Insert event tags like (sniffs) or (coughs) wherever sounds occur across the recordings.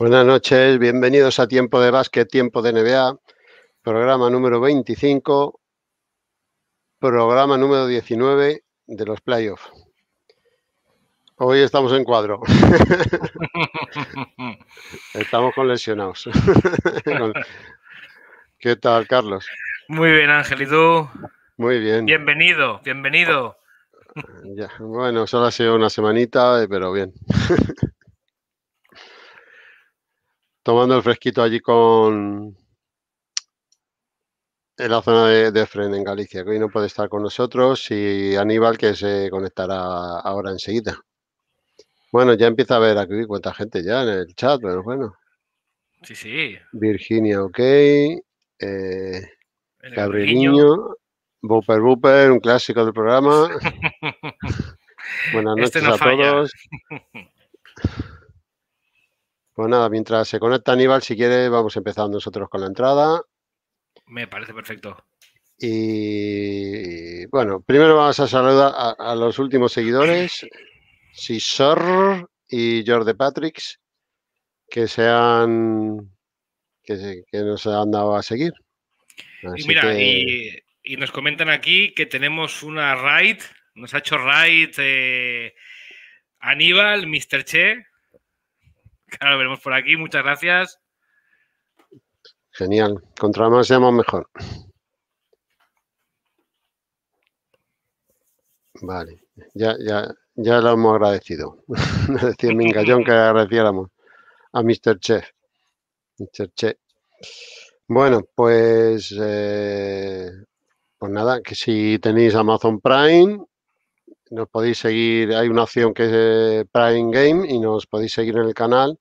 Buenas noches, bienvenidos a Tiempo de Básquet, Tiempo de NBA, programa número 25, programa número 19 de los playoffs. Hoy estamos en cuadro. (laughs) estamos con lesionados. (laughs) ¿Qué tal, Carlos? Muy bien, Ángel, ¿y tú? Muy bien. Bienvenido, bienvenido. Ya, bueno, solo ha sido una semanita, eh, pero bien. (laughs) tomando el fresquito allí con en la zona de, de Fren en Galicia, que hoy no puede estar con nosotros, y Aníbal que se conectará ahora enseguida. Bueno, ya empieza a ver aquí cuánta gente ya en el chat, pero bueno. Sí, sí. Virginia, ok. Eh, Gabriel Niño. Booper un clásico del programa. (laughs) Buenas este noches a todos. (laughs) Pues nada, mientras se conecta Aníbal, si quiere, vamos empezando nosotros con la entrada. Me parece perfecto. Y, bueno, primero vamos a saludar a, los últimos seguidores, (clears throat) Sisor y Jordi Patricks, que se han que, nos han dado a seguir. y mira, y, nos comentan aquí que tenemos una raid, nos ha hecho raid eh, Aníbal, Mr. Che, (laughs) lo veremos por aquí. Muchas gracias. Genial. Contra más seamos mejor. Vale. Ya, lo hemos agradecido. Decía decía Mingallón que agradeciéramos a Mr. Chef. Mr. Bueno, pues, eh, pues nada, que si tenéis Amazon Prime, nos podéis seguir, hay una opción que es Prime Game y nos podéis seguir en el canal,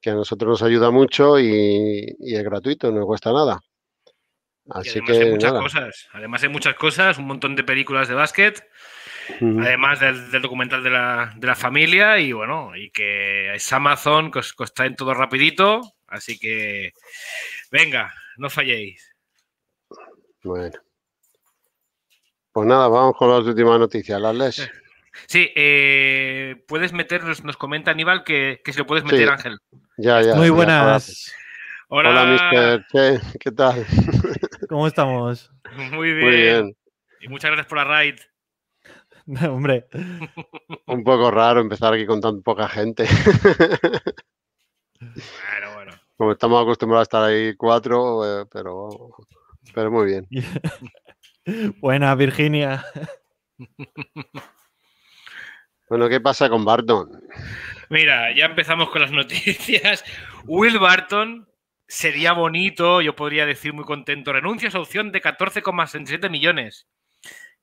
que a nosotros nos ayuda mucho y, es gratuito, no cuesta nada. Así además que, hay muchas cosas, además hay muchas cosas, un montón de películas de básquet, además del, documental de la, de la, familia y bueno, y que es Amazon, que os costa en todo rapidito, así que venga, no falléis. Bueno. Pues nada, vamos con las últimas noticias, las lees. Eh, sí, eh, puedes meter, nos, comenta Aníbal que, se lo puedes meter, Ángel. Ya, ya. Muy buenas. Hola, pues. mister. ¿Qué, tal? (laughs) ¿Cómo estamos? Muy bien. Muy bien. Y muchas gracias por la raid. (laughs) hombre. Un poco raro empezar aquí con tan poca gente. Bueno, bueno. Como estamos acostumbrados a estar ahí cuatro, eh, pero, pero muy bien. (laughs) Buenas, Virginia. Bueno, pues ¿qué pasa con Barton? Mira, ya empezamos con las noticias. Will Barton sería bonito, yo podría decir muy contento, renuncia a su opción de 14,67 millones.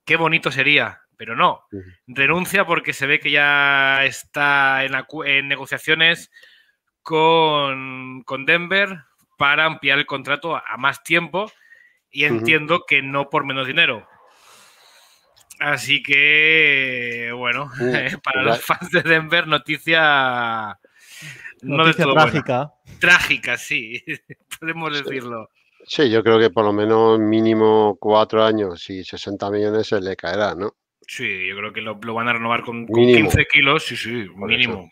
Qué bonito sería, pero no. Renuncia porque se ve que ya está en, en negociaciones con, con Denver para ampliar el contrato a más tiempo y entiendo que no por menos dinero. Así que, bueno, uh, (laughs) eh, para los fans de Denver, noticia. noticia trágica. Trágica, sí, (laughs) podemos decirlo. Sí, yo creo que por lo menos mínimo cuatro años y 60 millones se le caerá, ¿no? Sí, yo creo que lo, van a renovar con, 15 kilos, sí, sí, mínimo.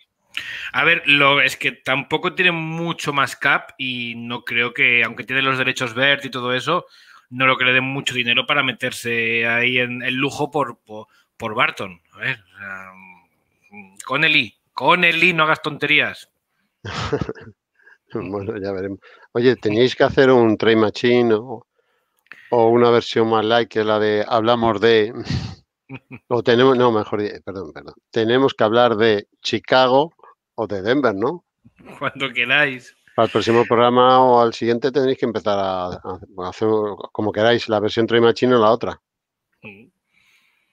A ver, lo, es que tampoco tiene mucho más cap y no creo que, aunque tiene los derechos verdes y todo eso, no lo que le den mucho dinero para meterse ahí en el lujo por, Barton. A ver, um, con con Eli, con Eli no hagas tonterías. (laughs) bueno, ya veremos. Oye, tenéis que hacer un trade machine o, una versión más light que la de hablamos de. (laughs) o tenemos, no, mejor, perdón, perdón. Tenemos que hablar de Chicago o de Denver, ¿no? Cuando queráis. Al próximo programa o al siguiente tenéis que empezar a, hacer como queráis, la versión Troy Machine o la otra.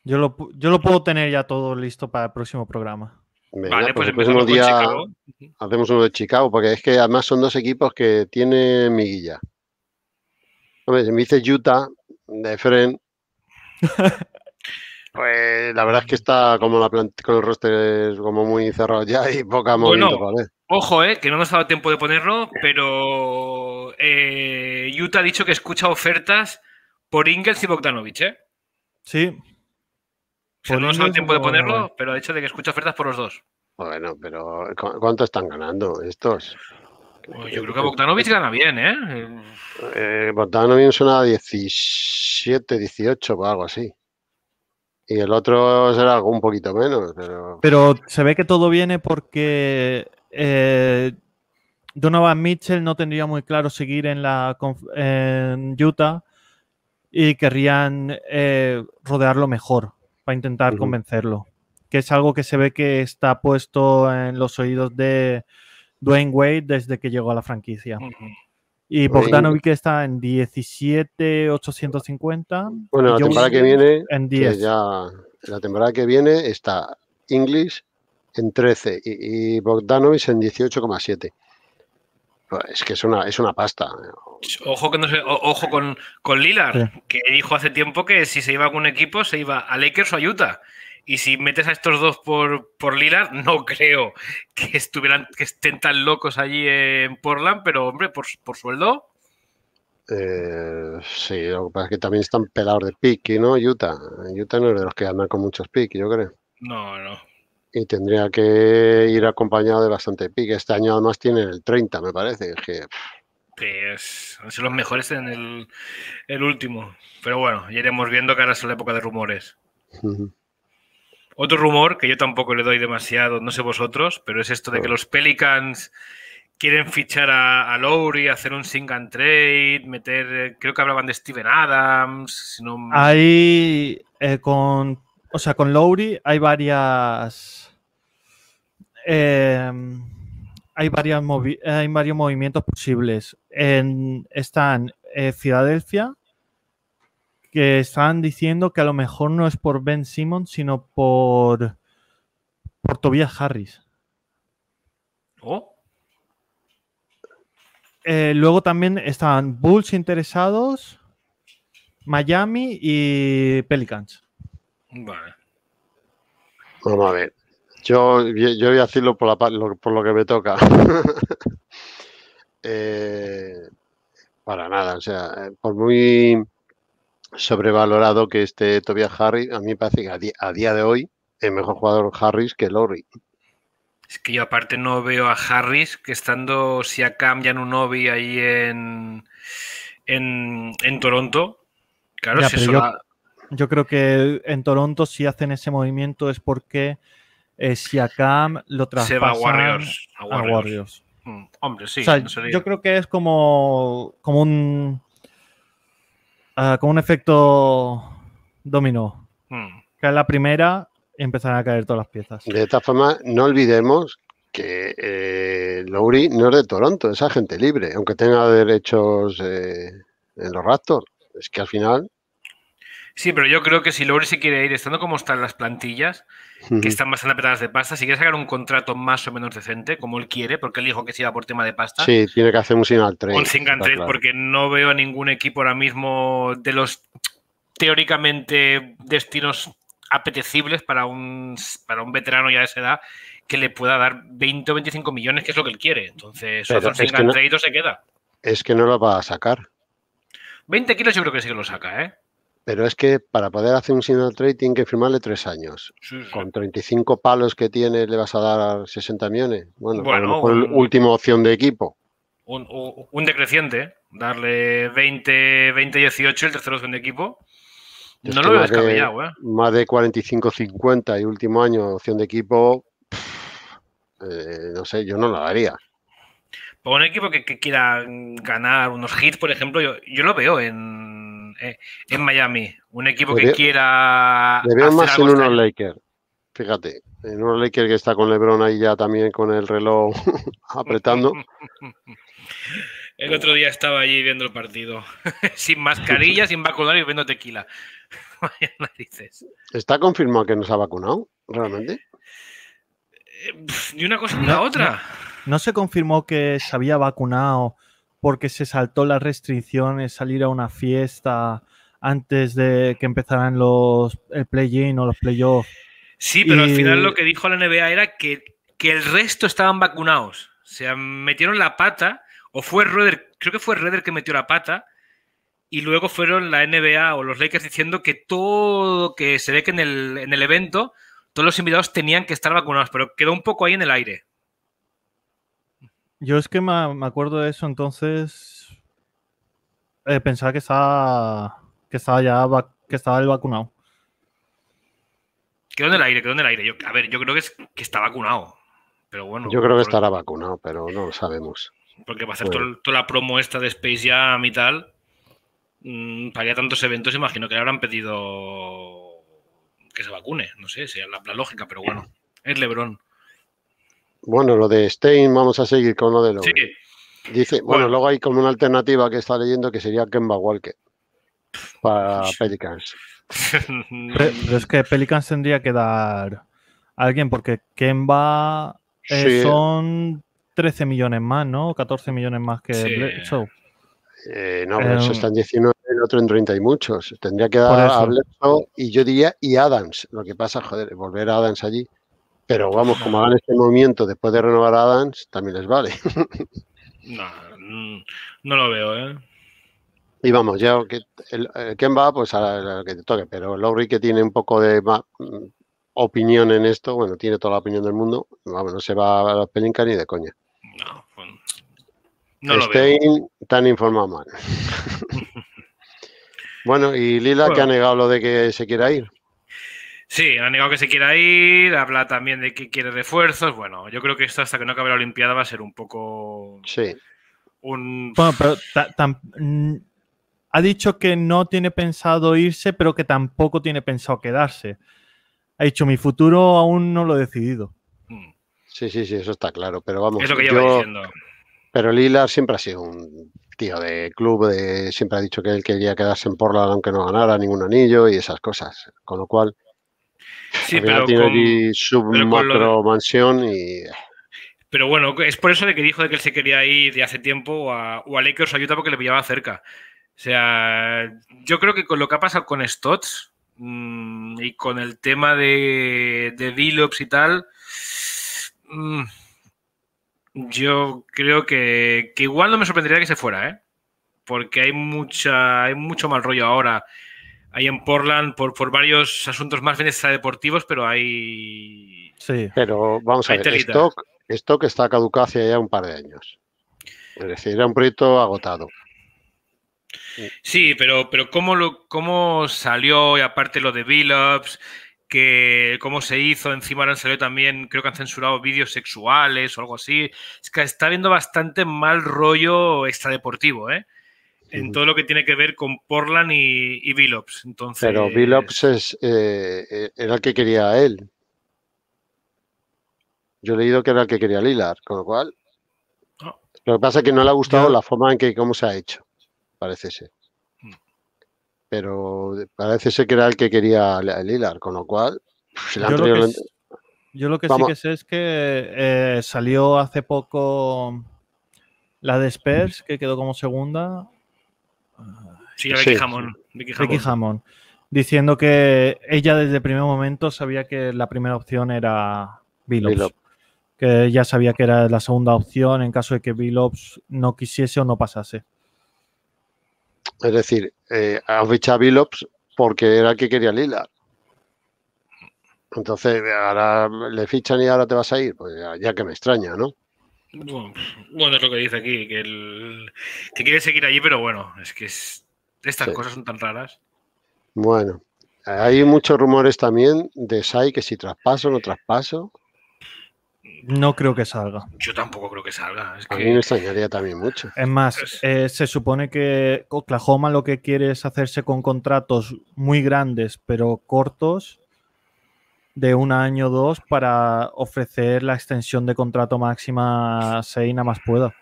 Yo lo, yo lo puedo tener ya todo listo para el próximo programa. vale, pues, pues, el próximo día hacemos uno de Chicago, porque es que además son dos equipos que tiene mi Hombre, me dice Utah, de Fren. (laughs) Pues la verdad es que está como la con el roster como muy cerrado ya y poca movimiento. Bueno, Ojo, eh, que no nos ha dado tiempo de ponerlo, pero Yuta eh, ha dicho que escucha ofertas por Ingels y Bogdanovich, ¿eh? Sí. O no nos ha dado tiempo de ponerlo, pero ha dicho de que escucha ofertas por los dos. Bueno, pero ¿cuánto están ganando estos? Pues yo creo que Bogdanovich gana bien, ¿eh? eh Bogdanovich suena a 17, 18 o algo así. Y el otro será un poquito menos, pero... se ve que todo viene porque eh, Donovan Mitchell no tendría muy claro seguir en, la, en Utah y querrían eh, rodearlo mejor para intentar convencerlo. Que es algo que se ve que está puesto en los oídos de Dwayne Wade desde que llegó a la franquicia. Y Bogdanovic está en 17,850. Bueno, la temporada que viene. En 10. ya, la temporada que viene está English en 13 y, Bogdanovic en 18,7. Pues es que es una, es una pasta. Ojo, que ojo con, con Lillard, que dijo hace tiempo que si se iba a algún equipo se iba a Lakers o a Utah. Y si metes a estos dos por, por Lillard, no (laughs) creo que estuvieran, que estén tan locos allí en Portland, pero hombre, por, sueldo. Eh, sí, lo que pasa es que también están pelados de pick, ¿no? Utah. Utah no es de los que andan con muchos pick, yo creo. No, no. Y tendría que ir acompañado de bastante pick. Este año además tienen el 30, me parece. Es que... son pues, los mejores en el, último. Pero bueno, iremos viendo que ahora es la época de rumores. Otro rumor que yo tampoco le doy demasiado, no sé vosotros, pero es esto de que los Pelicans quieren fichar a, Lowry, hacer un sing and trade, meter, eh, creo que hablaban de Steven Adams. Ahí eh, con, o sea, con Lowry hay varias, em, hay, varias hay varios movimientos posibles. En, están en eh, Filadelfia, que estaban diciendo que a lo mejor no es por Ben Simmons, sino por, por Tobias Harris. Oh. Eh, luego también están Bulls interesados, Miami y Pelicans. Vale. Vamos a ver. Yo, yo voy a decirlo por, la, lo, por lo que me toca. (laughs) Eh, para nada, o sea, eh, por muy sobrevalorado que este Tobias Harris, a mí me parece que a, día de hoy es mejor jugador Harris que Lori. Es que yo aparte no veo a Harris que estando Siakam ya en un hobby ahí en, en, Toronto. Claro, si eso yo, yo, creo que en Toronto si hacen ese movimiento es porque eh, Siakam lo traspasan a Warriors. A Warriors. Mm, hombre, sí. yo creo que es como, como un Ah, con un efecto dominó. Hmm. Que la primera, empezarán a caer todas las piezas. De esta forma, no olvidemos que eh, Lowry no es de Toronto, es agente libre, aunque tenga derechos eh, en los Raptors. Es que al final. Sí, pero yo creo que si Lowry se quiere ir, estando como están las plantillas, que están bastante apretadas de pasta. Si quiere sacar un contrato más o menos decente, como él quiere, porque él dijo que se iba por tema de pasta. Sí, tiene que hacer un single trade. Un single trade, porque no veo a ningún equipo ahora mismo de los teóricamente destinos apetecibles para un, para un veterano ya de esa edad que le pueda dar 20 o 25 millones, que es lo que él quiere. Entonces, Pero otro single trade se queda. Es que no lo va a sacar. 20 kilos yo creo que sí que lo saca, ¿eh? Pero es que para poder hacer un signal trade tiene que firmarle tres años. Con 35 palos que tiene le vas a dar 60 millones. Bueno, bueno lo mejor última opción de equipo. Un, un, decreciente, darle 20, 20, 18 el tercero opción de equipo. no lo veo descabellado, Más de 45, 50 ¿eh? y último año opción de equipo. Eh, no sé, yo no la daría. Por un equipo que, quiera ganar unos hits, por ejemplo, yo lo veo en eh, en, Miami. Un equipo que quiera. Le veo más en este unos Lakers. Fíjate, en unos Lakers que está con LeBron ahí ya también con el reloj (laughs) apretando. (laughs) el otro día estaba allí viendo el partido, (laughs) sin mascarilla, sin vacunar y bebiendo tequila. ¿Está confirmado que no se ha vacunado? ¿Realmente? Eh, ni una cosa ni la otra. no, se confirmó que se había vacunado porque se saltó las restricciones, salir a una fiesta antes de que empezaran los, el play-in o los play-offs. Sí, pero al final lo que dijo la NBA era que, que el resto estaban vacunados. O sea, metieron la pata, o fue Roder, creo que fue Roder que metió la pata, y luego fueron la NBA o los Lakers diciendo que todo, que se ve que en el evento, todos los invitados tenían que estar vacunados, pero quedó un poco ahí en el aire. Yo es que me, acuerdo de eso, entonces eh, pensaba que estaba, que estaba ya que estaba el vacunado. ¿Qué onda el aire, ¿Qué el aire. a ver, yo creo que, es, que está vacunado. Pero bueno. Yo creo que estará vacunado, pero no lo sabemos. Porque va a hacer toda la promo esta de Space Jam y tal. Mm, para ya tantos eventos, imagino que le habrán pedido que se vacune. No sé, sea la, la lógica, pero bueno. Es Lebron. Bueno, lo de Stein, vamos a seguir con lo de lo. Sí. Dice, bueno, luego hay como una alternativa que está leyendo que sería Kemba Walker para Pelicans. (laughs) pero, es que Pelicans tendría que dar a alguien porque Kemba eh, son 13 millones más, ¿no? 14 millones más que sí. Bledsoe. Eh, no, pero eso eh, está en 19, el otro en 30 y muchos. Tendría que dar a Bledsoe y yo diría y Adams. Lo que pasa, joder, volver a Adams allí. Pero vamos, como hagan este movimiento después de renovar a Adams, también les vale. no, mm, no lo veo, ¿eh? Y vamos, ya que el, va, pues a lo que te toque. Pero Lowry, que tiene un poco de mm, opinión en esto, bueno, tiene toda la opinión del mundo, vamos, no se va a las pelincas ni de coña. No, bueno, pues, no lo veo. tan informado mal. (laughs) bueno, y Lila, que ha negado lo de que se quiera ir. Sí, ha negado que se quiera ir, habla también de que quiere refuerzos. Bueno, yo creo que esto hasta que no acabe la Olimpiada va a ser un poco. Sí. Bueno, pero mm, ha dicho que no tiene pensado irse, pero que tampoco tiene pensado quedarse. Ha dicho, mi futuro aún no lo he decidido. Mm. Sí, sí, sí, eso está claro, pero vamos. Es lo que yo, Pero Lila siempre ha sido un tío de club, de, siempre ha dicho que él quería quedarse en Portland aunque no ganara ningún anillo y esas cosas. Con lo cual, Sí, pero su Pero bueno, es por eso de que dijo de que él se quería ir de hace tiempo o a Lakers o a Utah porque le pillaba cerca. O sea, yo creo que con lo que ha pasado con Stotts mm, y con el tema de, de Dilops y tal, mm, yo creo que, que igual no me sorprendería que se fuera, ¿eh? Porque hay mucha, hay mucho mal rollo ahora Ahí en Portland por, varios asuntos más bien extradeportivos, pero hay. Sí. Pero vamos a ver, stock, que está caducado hace ya un par de años. Es decir, era un proyecto agotado. Sí, pero, pero ¿cómo, cómo salió, y aparte lo de Billups, que cómo se hizo, encima ahora han salido también, creo que han censurado vídeos sexuales o algo así. Es que está habiendo bastante mal rollo extradeportivo, ¿eh? en todo lo que tiene que ver con Portland y, y Entonces, Pero Vilops es, eh, eh, era el que quería a él. Yo he leído que era el que quería Lilar, con lo cual. Ah. Lo que pasa es que no le ha gustado la forma en que cómo se ha hecho, parece ser. Mm. Pero parece ser que era el que quería Lilar, con lo cual. Pues, yo, lo que, sí que sé es que eh, salió hace poco la de Spurs, que quedó como segunda, Sí, pues Diciendo que ella desde el primer momento sabía que la primera opción era Billups. Que ella sabía que era la segunda opción en caso de que Billups no quisiese o no pasase. Es decir, eh, fichado a Billups porque era el que quería Lila. Entonces, ahora le fichan y ahora te vas a ir. Pues ya que me extraña, ¿no? Bueno, es lo que dice aquí, que, que quiere seguir allí, pero bueno, es que estas cosas son tan raras. Bueno, hay muchos rumores también de Sai que si traspaso no traspaso. No creo que salga. Yo tampoco creo que salga. A mí me extrañaría también mucho. Es más, pues- eh, se supone que Oklahoma lo que quiere es hacerse con contratos muy grandes pero cortos de un año o dos para ofrecer la extensión de contrato máxima a nada más pueda.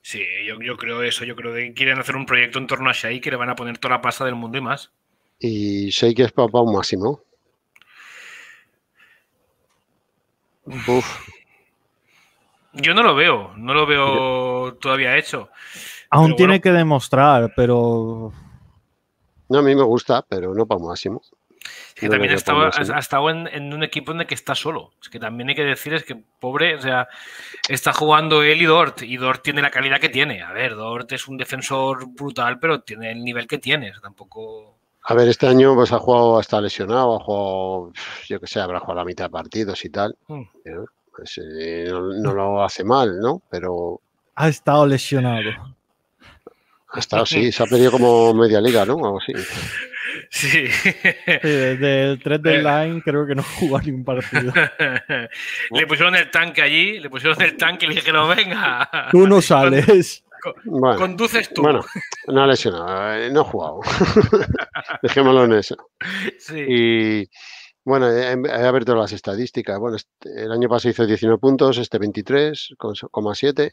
Sí, yo, creo eso, yo creo que quieren hacer un proyecto en torno a Shai que le van a poner toda la pasta del mundo y más. Y Shai que es para un máximo. Yo no lo veo, no lo veo todavía hecho. Aún tiene que demostrar, pero... No, a mí me gusta, pero no para máximo también ha estado, ha estado en, un equipo en el que está solo. Es que también hay que decir, es que pobre, o sea, está jugando él y Dort, y Dort tiene la calidad que tiene. A ver, Dort es un defensor brutal, pero tiene el nivel que tiene, tampoco... A ver, este año pues ha jugado hasta lesionado, ha jugado, yo que sé, habrá jugado la mitad de partidos y tal. Hmm. ¿eh? Pues, eh, no, lo hace mal, ¿no? Pero... Ha estado lesionado. Ha estado, sí, se ha perdido como media liga, ¿no? Algo así. (laughs) Sí. desde el 3 eh. de line creo que no jugó un partido. (laughs) le pusieron el tanque allí, le pusieron el tanque y le dijeron, venga. Tú no sales. conduces tú. Bueno, no ha lesionado, eh, no ha jugado. (laughs) Dejémoslo en eso. Sí. Y bueno, he abierto las estadísticas. Bueno, el año pasado hizo 19 puntos, este 23,7.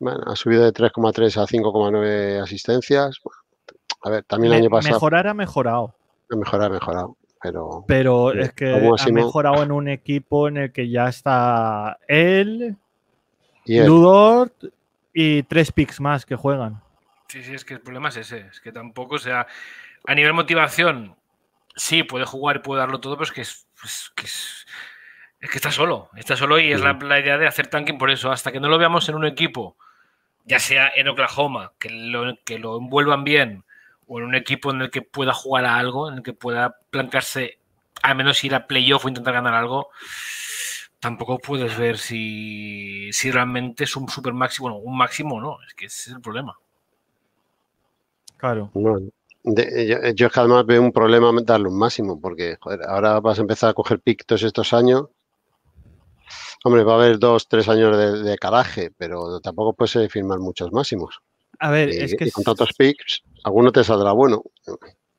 Bueno, ha subido de 3,3 a 5,9 asistencias. A ver, también el año pasado. Mejorar ha mejorado. Mejorar ha mejorado, pero. Pero es que ha mejorado en un equipo en el que ya está él, ¿Y y tres picks más que juegan. Sí, sí, es que el problema es ese. Es que tampoco, sea, a nivel motivación, sí, puede jugar, y puede darlo todo, pero es que es, que está solo, está solo y es mm. la, idea de hacer tanking por eso. Hasta que no lo veamos en un equipo, ya sea en Oklahoma, que que lo envuelvan bien, o en un equipo en el que pueda jugar a algo, en el que pueda plantearse al menos ir a playoff o intentar ganar algo, tampoco puedes ver si, realmente es un super máximo, bueno, un máximo o no, es que ese es el problema. Claro. yo, es que además veo un problema darle un máximo, porque ahora vas a empezar a coger pictos estos años. Hombre, va a haber dos, tres años de, de caraje, pero tampoco puedes firmar muchos máximos. A ver, es que. con tantos picks, alguno te saldrá bueno.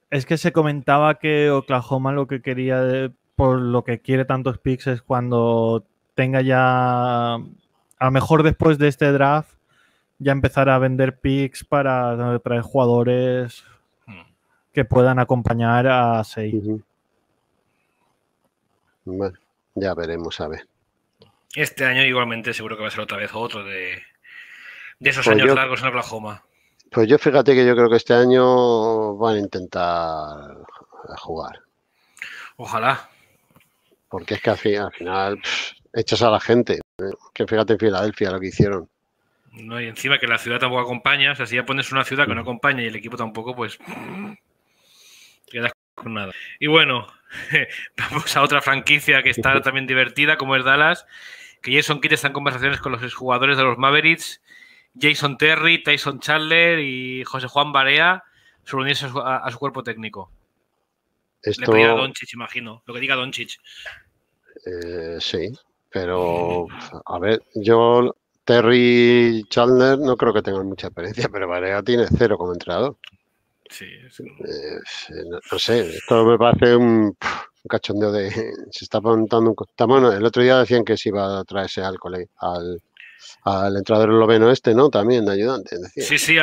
Es que se comentaba que Oklahoma lo que quería, por lo que quiere tantos picks, es cuando tenga ya. A lo mejor después de este draft, ya empezar a vender picks para traer jugadores hmm. que puedan acompañar a Sei. Bueno, ya veremos, a ver. Este año igualmente seguro que va a ser otra vez otro de de esos pues años largos en Oklahoma. Pues yo fíjate que yo creo que este año van a intentar jugar. Ojalá. Porque es que al, final echas a la gente. ¿eh? Que fíjate en Filadelfia lo que hicieron. No, y encima que la ciudad tampoco acompaña, o sea, si ya pones una ciudad que no acompaña y el equipo tampoco, pues quedas con nada. Y bueno, (laughs) vamos a otra franquicia que está (laughs) también divertida, como es Dallas, que Jason Kidd está en conversaciones con los jugadores de los Mavericks Jason Terry, Tyson Chandler y José Juan Barea sobre unirse a su, cuerpo técnico. Esto... Le pedirá a Doncic, imagino, lo que diga Doncic. Eh, sí, pero mm. a ver, yo Terry Chandler no creo que tengan mucha experiencia, pero Barea tiene cero como entrenador. Sí, eh, sí. no, sé, esto me parece un, cachondeo de. (laughs) Se está preguntando... un. Bueno, el otro día decían que se iba a traerse al, cole, al, al entrenador esloveno este, ¿no? También de ayudante. Sí, sí,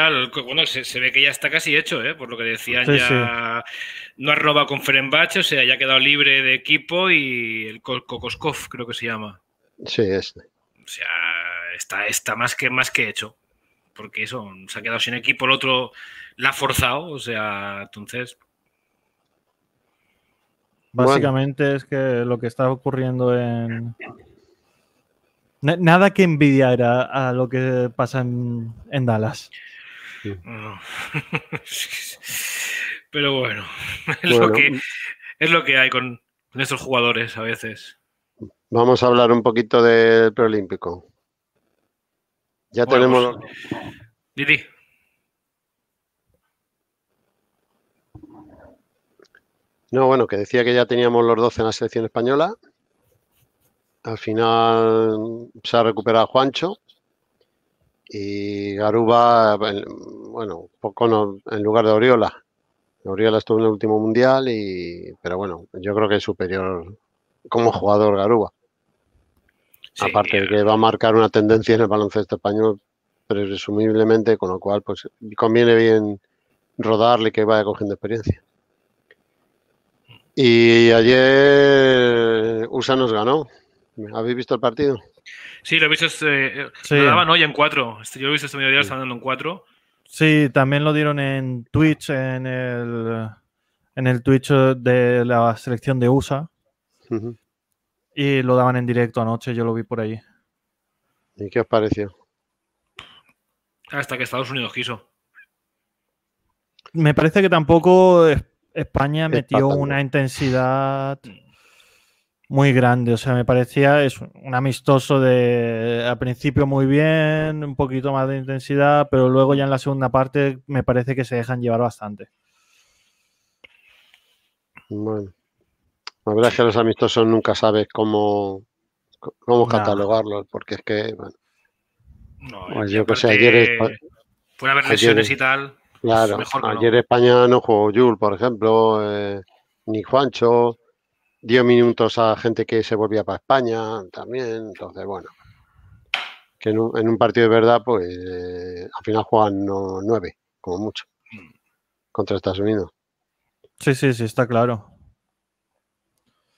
bueno, se, ve que ya está casi hecho, ¿eh? Por lo que decían ya no ha robado con Ferenbach, o sea, ya ha quedado libre de equipo y el Kokoskov creo que se llama. Sí, este. O sea, está, está más que más que hecho. Porque eso, se ha quedado sin equipo, el otro la ha forzado, o sea, entonces. Básicamente es que lo que está ocurriendo en, nada que envidiar a, lo que pasa en, Dallas. (laughs) Pero bueno, es, Lo que, hay con, nuestros jugadores a veces. Vamos a hablar un poquito del preolímpico. Ya tenemos. Pues, Didi. No, bueno, que decía que ya teníamos los 12 en la selección española. Al final se ha recuperado Juancho y Garuba, bueno, poco en lugar de Oriola. Oriola estuvo en el último mundial, y, pero bueno, yo creo que es superior como jugador Garuba. Aparte de que va a marcar una tendencia en el baloncesto español, presumiblemente, con lo cual pues conviene bien rodarle que vaya cogiendo experiencia. Y ayer USA nos ganó ¿Habéis visto el partido? Sí, lo he visto. Este, eh, lo daban hoy en cuatro. Este, yo lo he visto este mediodía, dando en cuatro. Sí, también lo dieron en Twitch, en el, en el Twitch de la selección de USA. Y lo daban en directo anoche, yo lo vi por ahí. ¿Y qué os pareció? Hasta que Estados Unidos quiso. Me parece que tampoco España metió una intensidad. Mm muy grande. O sea, me parecía es un amistoso de al principio muy bien, un poquito más de intensidad, pero luego ya en la segunda parte me parece que se dejan llevar bastante. Bueno, la verdad es que los amistosos nunca sabes cómo, cómo catalogarlos, porque es que, bueno. Pues yo que sé, ayer. puede haber lesiones y tal. Pues claro, ayer España no jugó Jul, por ejemplo, eh, ni Juancho dio minutos a gente que se volvía para España también. Entonces, bueno, que en un, partido de verdad, pues al final juegan nueve, como mucho, mm. contra Estados Unidos. Sí, sí, sí, está claro.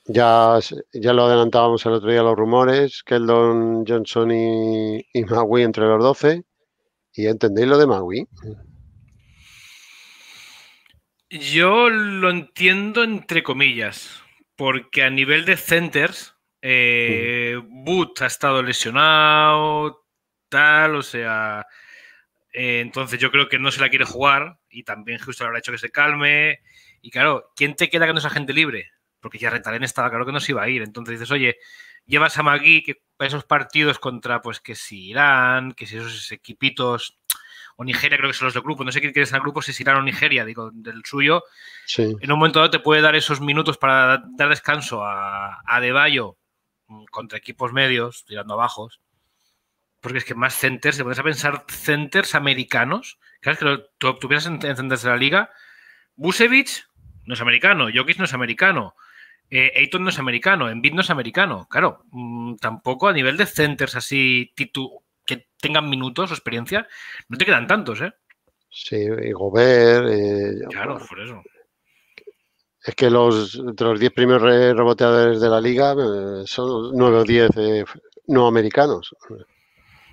Ya, ya lo adelantábamos el otro día los rumores, Keldon Johnson y, y Magui entre los 12. ¿Y entendéis lo de Magui? Yo lo entiendo entre comillas porque a nivel de centers, eh, Boot ha estado lesionado, tal, o sea, eh, entonces yo creo que no se la quiere jugar y también justo le habrá hecho que se calme. Y claro, ¿quién te queda que no sea gente libre? Porque ya Retalén estaba claro que no se iba a ir. Entonces dices, oye, llevas a Magui que esos partidos contra, pues que si Irán, que si esos equipitos o Nigeria, creo que son los de grupo, no sé quién quieres en el grupo, si es Irán o Nigeria, digo, del suyo, en un momento dado te puede dar esos minutos para dar descanso a, a mm, contra equipos medios, tirando abajos. porque es que más centers, te pones a pensar centers americanos, claro, que tú obtuvieras en, centers de la liga, Busevich no es americano, Jokic no es americano, eh, no es americano, Embiid no es americano, claro, mm, tampoco a nivel de centers así titu tengan minutos o experiencia, no te quedan tantos, ¿eh? Sí, y claro, por eso. Es que los, entre los 10 primeros reboteadores de la liga eh, son 9 o 10 eh, no americanos.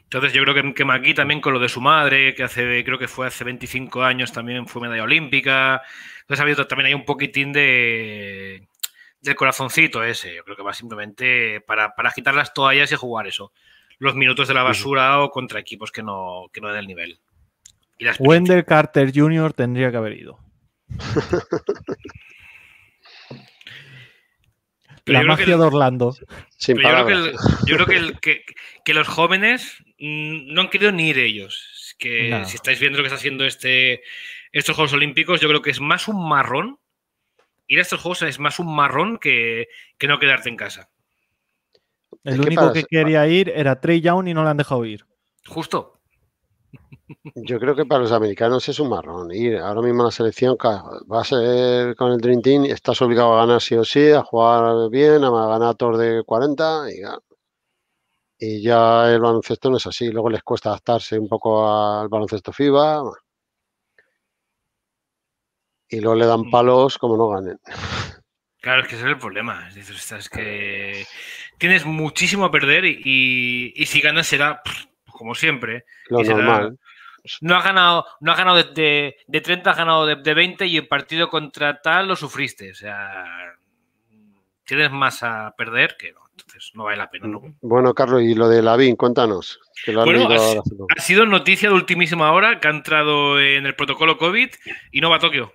Entonces yo creo que, que también con lo de su madre, que hace creo que fue hace 25 años también fue medalla olímpica. Entonces también hay un poquitín de del corazoncito ese. Yo creo que va simplemente para, para agitar las toallas y jugar eso los minutos de la basura o contra equipos que no, que no den el nivel. Wendell Carter Jr. tendría que haber ido. la magia de Orlando. yo, creo que, que, los jóvenes no han querido ni ir ellos. Que si estáis viendo lo que está haciendo este, estos Juegos Olímpicos, yo creo que es más un marrón. Ir a estos Juegos es más un marrón que, que no quedarte en casa. El único que quería ir era Trey Young y no le han dejado ir. Justo. Yo creo que para los americanos es un marrón ir. Ahora mismo la selección va a ser con el Dream Team, estás obligado a ganar sí o sí, a jugar bien, a ganar Tor de 40 y ya. Y ya el baloncesto no es así. Luego les cuesta adaptarse un poco al baloncesto FIBA. Y luego le dan mm. palos como no ganen. Claro, es que ese es el problema. Es que tienes muchísimo a perder y, si ganas será como siempre. ¿eh? Lo normal. no has ganado, no ha ganado de, de, 30, has ganado de, 20 y el partido contra tal lo sufriste. O sea, tienes más a perder que no. Entonces, no vale la pena. Mm, bueno, Carlos, y lo de Lavín, cuéntanos. bueno, ha, ha sido noticia de ultimísima hora que ha entrado en el protocolo COVID y no va a Tokio.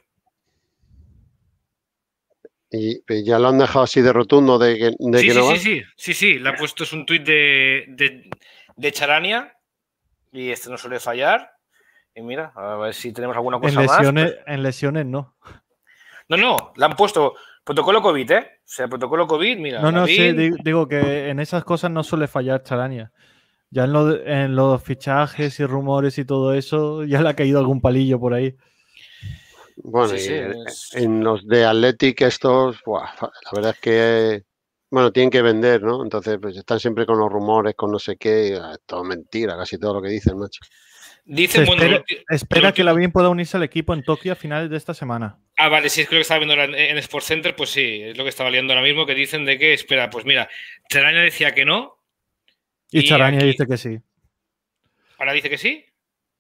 Y, ya lo han dejado así de rotundo de que, sí, sí, Sí, sí, sí, sí, le ha puesto es un tuit de, de, Charania y este no suele fallar. Y mira, a ver si tenemos alguna cosa en lesiones, En lesiones no. No, no, la han puesto protocolo COVID, ¿eh? O sea, protocolo COVID, mira. No, no, sí, digo, que en esas cosas no suele fallar Charania. Ya en, en los fichajes y rumores y todo eso, ya le ha caído algún palillo por ahí. Bueno, y en los de Athletic estos, la verdad es que, bueno, tienen que vender, ¿no? Entonces, pues están siempre con los rumores, con no sé qué, ah, todo mentira, casi todo lo que dicen, macho. Dicen, espera, que la bien pueda unirse al equipo en Tokio a finales de esta semana. Ah, vale, sí, creo que estaba viendo en, Sport Center, pues sí, es lo que estaba leyendo ahora mismo, que dicen de que, espera, pues mira, Charania decía que no. Y, Charania dice que sí. ¿Ahora dice que sí?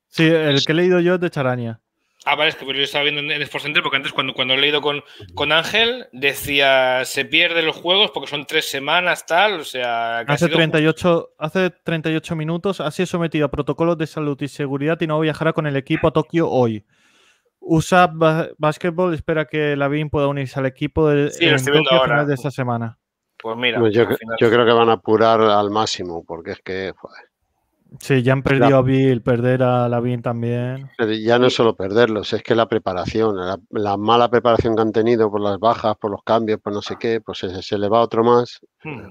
Sí, el pues que he leído yo es de Charaña. Ah, vale, es que yo estaba viendo en, porque antes cuando, cuando he leído con, con Ángel decía se pierden los juegos porque son tres semanas, tal, o sea... hace, 38, hace 38 minutos ha sido sometido a protocolos de salud y seguridad y no viajará con el equipo a Tokio hoy. USA Basketball espera que Lavín pueda unirse al equipo de, en Tokio a de esta semana. Pues mira, pues yo, creo que van a apurar al máximo porque es que... Sí, ya han perdido a Bill, perder a Lavín también. ya no es solo perderlos, es que la preparación, la, mala preparación que han tenido por las bajas, por los cambios, por no sé qué, pues se, le va otro más. Hmm.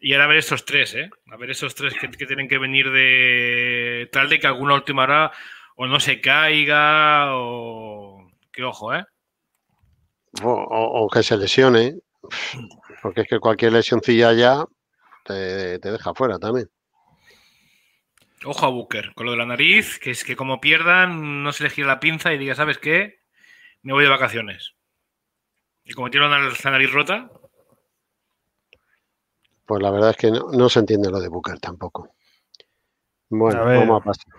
Y ahora a ver esos tres, ¿eh? A ver esos tres que, tienen que venir de tal de que alguna última hora o no se caiga o... ¡Qué ojo, eh! O, que se lesione, hmm. porque es que cualquier lesioncilla ya te, te deja fuera también. Ojo a Booker, con lo de la nariz, que es que como pierdan, no se le gira la pinza y diga, ¿sabes qué? Me voy de vacaciones. Y como tiene la nariz rota. Pues la verdad es que no, se entiende lo de Booker tampoco. Bueno, a ha pasado?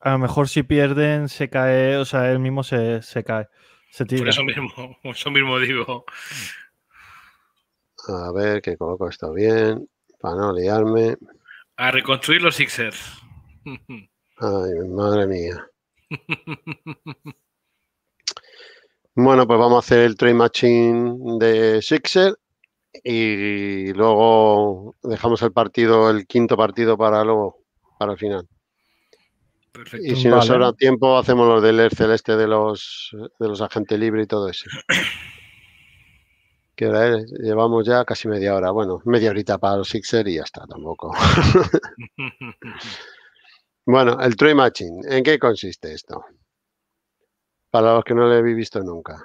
a lo mejor si pierden se cae, o sea, él mismo se, se cae. Se tira. Por eso mismo, (laughs) eso mismo digo. A ver, que coloco esto bien, para no liarme. A reconstruir los Sixers. Ay, madre mía. bueno, pues vamos a hacer el trade matching de Sixers y luego dejamos el partido, el quinto partido para luego, para el final. y si nos sobra tiempo, hacemos los del celeste de los, de los agentes libres y todo eso. Llevamos ya casi media hora. Bueno, media horita para los Sixer y ya está, tampoco. (laughs) bueno, el true Matching. ¿En qué consiste esto? Para los que no lo habéis visto nunca.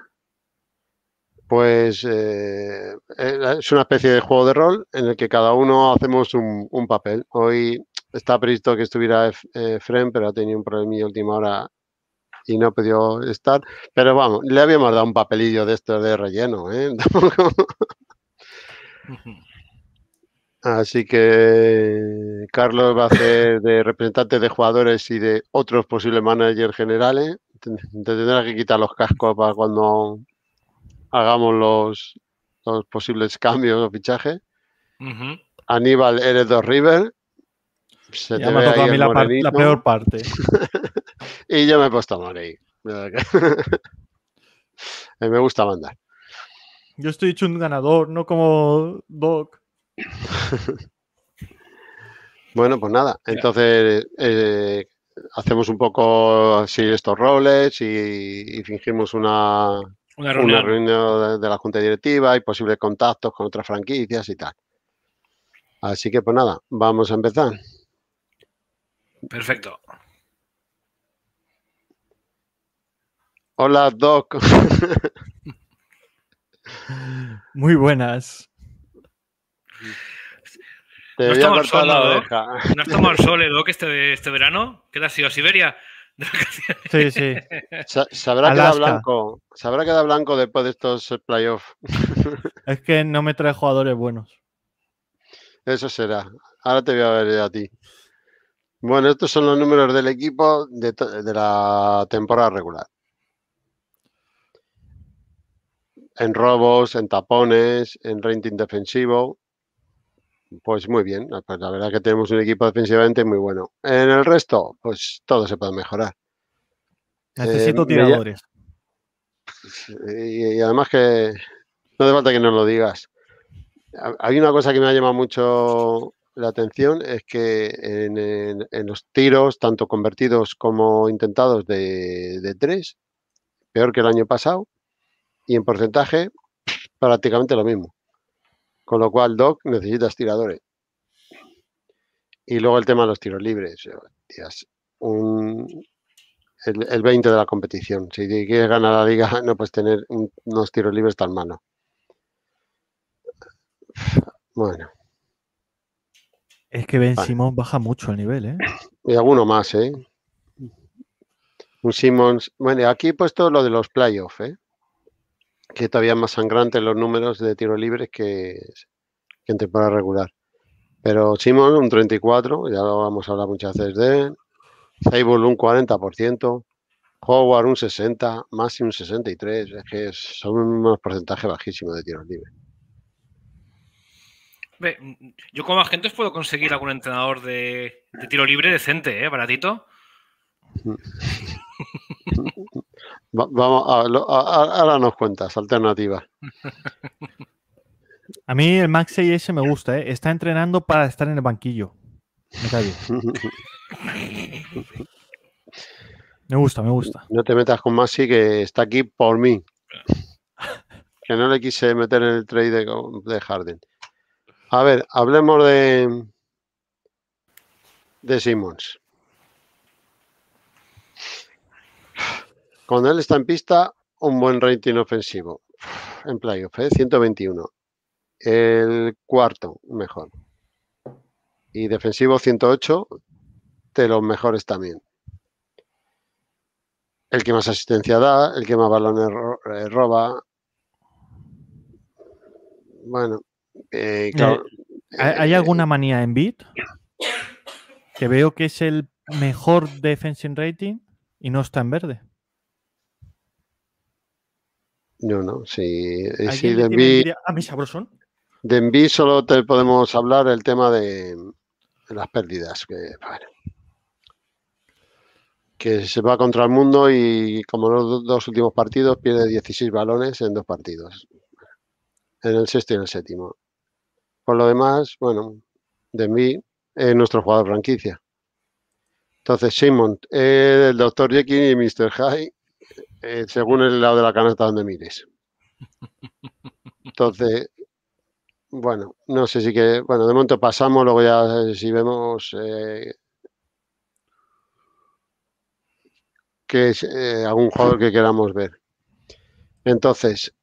Pues eh, eh, es una especie de juego de rol en el que cada uno hacemos un, papel. Hoy está previsto que estuviera eh, Fren, pero ha tenido un problemilla última hora y no pudo estar. Pero vamos, le habíamos dado un papelillo de esto de relleno. ¿eh? (laughs) Así que Carlos va a ser de representante de jugadores y de otros posibles managers generales. Te que quitar los cascos para cuando hagamos los, los posibles cambios o fichajes. Aníbal, eres dos River. Se ya me toca a mí la, peor parte. (laughs) y yo me he puesto a morir. (laughs) me gusta mandar. Yo estoy hecho un ganador, no como Doc. (laughs) bueno, pues nada. Entonces, eh, hacemos un poco así estos roles y, fingimos una, una reunión, de, la Junta Directiva y posibles contactos con otras franquicias y tal. Así que pues nada, vamos a empezar. Perfecto. Hola, Doc. (laughs) Muy buenas. Te no, estamos sol, ¿No estamos tomado sol, (laughs) eh, Doc, este, este, verano? ¿Qué te ha Siberia? Sí, sí. (laughs) sabrá quedar blanco. Sabrá quedar blanco después de estos eh, playoffs. Es que no me trae jugadores buenos. Eso será. Ahora te voy a ver a ti. Bueno, estos son los números del equipo de, la temporada regular. En robos, en tapones, en rating defensivo. Pues muy bien, la pues verdad es que tenemos un equipo defensivamente muy bueno. En el resto, pues todo se puede mejorar. Necesito eh, tiradores. Y, además que no hace falta que nos lo digas. Hay una cosa que me ha llamado mucho la atención es que en, los tiros, tanto convertidos como intentados de, tres, peor que el año pasado, y en porcentaje (sniffs) prácticamente lo mismo. Con lo cual, Doc, necesitas tiradores. Y luego el tema de los tiros libres. un, el, el, 20 de la competición. Si quieres ganar la liga, (laughs) no puedes tener unos tiros libres tan malos. Bueno. Es que Ben vale. baja mucho el nivel, ¿eh? (coughs) Y alguno más, ¿eh? Un Simmons. Bueno, aquí he puesto lo de los playoffs, ¿eh? Que todavía más sangrante los números de tiros libres que, que en temporada regular. Pero Simmons un 34, ya lo vamos a hablar muchas veces de él. Zabel un 40%, Howard un 60, máximo un 63, es que son unos porcentajes bajísimos de tiros libres. Mm, yo como agentes puedo conseguir algún entrenador de, tiro libre decente, ¿eh? Baratito. (laughs) Vamos, ahora nos cuentas, alternativa (laughs) A mí el Max ese me gusta, ¿eh? Está entrenando para estar en el banquillo. (laughs) Me gusta, me gusta. No te metas con Maxi, que está aquí por mí. Que no le quise meter en el trade de, de Harden. A ver, hablemos de, de Simmons. Cuando él está en pista, un buen rating ofensivo en playoff, ¿eh? 121. El cuarto, mejor. Y defensivo, 108, de los mejores también. El que más asistencia da, el que más balones eh, roba. Bueno, eh, eh, ¿Hay eh, alguna manía en Bit? Que veo que es el mejor defensive rating y no está en verde. No, no, sí. sí de Envy, a ah, sabrosón. De solo te podemos hablar el tema de, las pérdidas. Que, que se va contra el mundo y como los dos últimos partidos pierde 16 balones en dos partidos. En el sexto y en el séptimo. Por lo demás, bueno, de mí es nuestro jugador franquicia. Entonces, Simon, eh, el Doctor Jekyll y Mr. High, eh, según el lado de la canasta donde mires. (laughs) Entonces, bueno, no sé si que, bueno, de momento pasamos, luego ya eh, si vemos que es algún jugador que queramos ver. Entonces,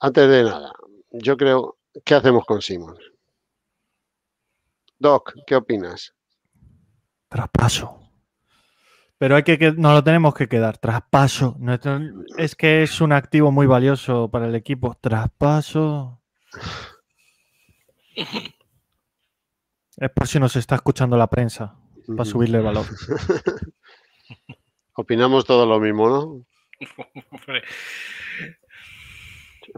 antes de nada, yo creo ¿qué hacemos con Simon? Doc, ¿qué opinas? Traspaso. Pero hay que, que nos lo tenemos que quedar. Traspaso. es que es un activo muy valioso para el equipo. Traspaso. Es por si nos está escuchando la prensa, para subirle el valor. (laughs) Opinamos todo lo mismo, ¿no? (laughs)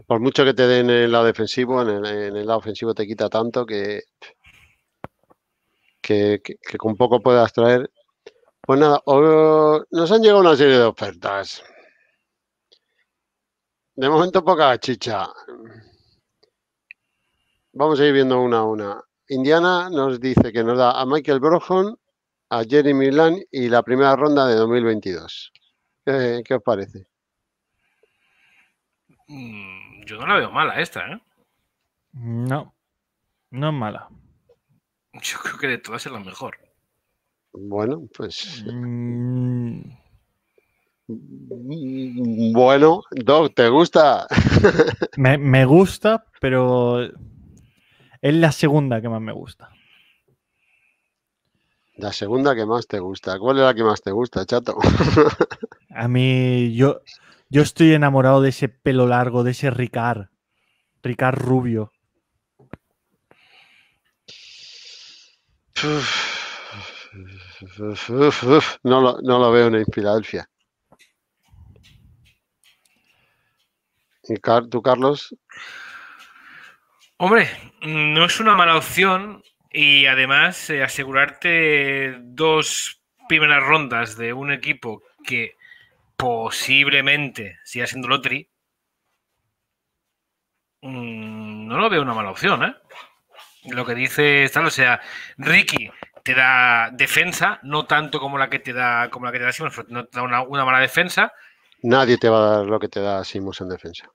Por mucho que te den en el lado defensivo, en el, en el lado ofensivo te quita tanto que, que, con poco puedas traer. Pues nada, nos han llegado una serie de ofertas. De momento poca chicha. Vamos a ir viendo una a una. Indiana nos dice que nos da a Michael Brojon, a Jeremy Milan y la primera ronda de 2022. ¿Qué, eh, qué os parece? Mm, yo no la veo mala esta, ¿eh? No, no es mala. Yo creo que de todas es la mejor. Bueno, pues. Mm. Bueno, Doc, ¿te gusta? (laughs) me, me gusta, pero es la segunda que más me gusta. La segunda que más te gusta. ¿Cuál es la que más te gusta, chato? (laughs) A mí, yo, yo estoy enamorado de ese pelo largo, de ese Ricard. Ricard rubio. No, lo, veo en Filadelfia. ¿Y tú, Carlos? Hombre, no es una mala opción y además eh, asegurarte dos primeras rondas de un equipo que posiblemente siga siendo Lotri, mm, no lo veo una mala opción. ¿eh? Lo que dice o sea, Ricky te da defensa, no tanto como la que te da, como la que te da Simons, pero no te da una, mala defensa. Nadie te va a dar lo que te da Simons en defensa.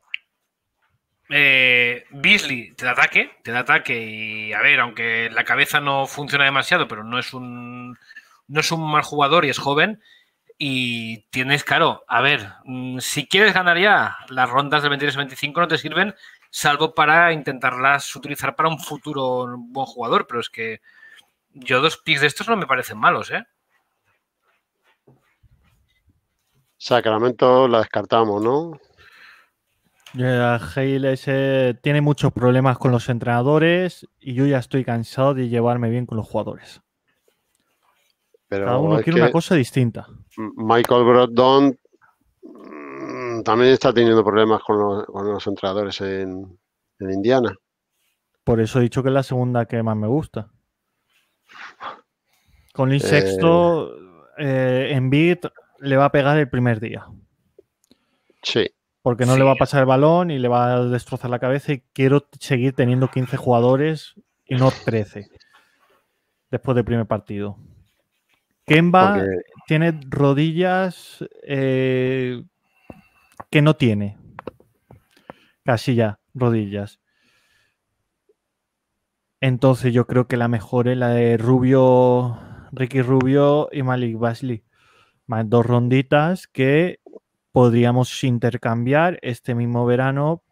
Eh, Beasley te da ataque, te da ataque y a ver, aunque la cabeza no funciona demasiado, pero no es un no es un mal jugador y es joven, y tienes, claro, a ver, mm, si quieres ganar ya, las rondas del 23 25 no te sirven, salvo para intentarlas utilizar para un futuro buen jugador, pero es que yo dos picks de estos no me parecen malos, ¿eh? Sacramento la descartamos, ¿no? Yeah, tiene muchos problemas con los entrenadores y yo ya estoy cansado de llevarme bien con los jugadores. Cada uno quiere una cosa distinta. Michael Brodon mm, también está teniendo problemas con los, entrenadores en, Indiana. Por eso he dicho que es la segunda que más me gusta. Con el eh, sexto, en eh, beat le va a pegar el primer día. Sí. Porque no le va a pasar el balón y le va a destrozar la cabeza y quiero seguir teniendo 15 jugadores y no 13 después del primer partido. Kemba tiene rodillas eh, que no tiene. Casi ya, rodillas. Entonces yo creo que la mejor es la de Rubio, Ricky Rubio y Malik Basley. Más dos ronditas que podríamos intercambiar este mismo verano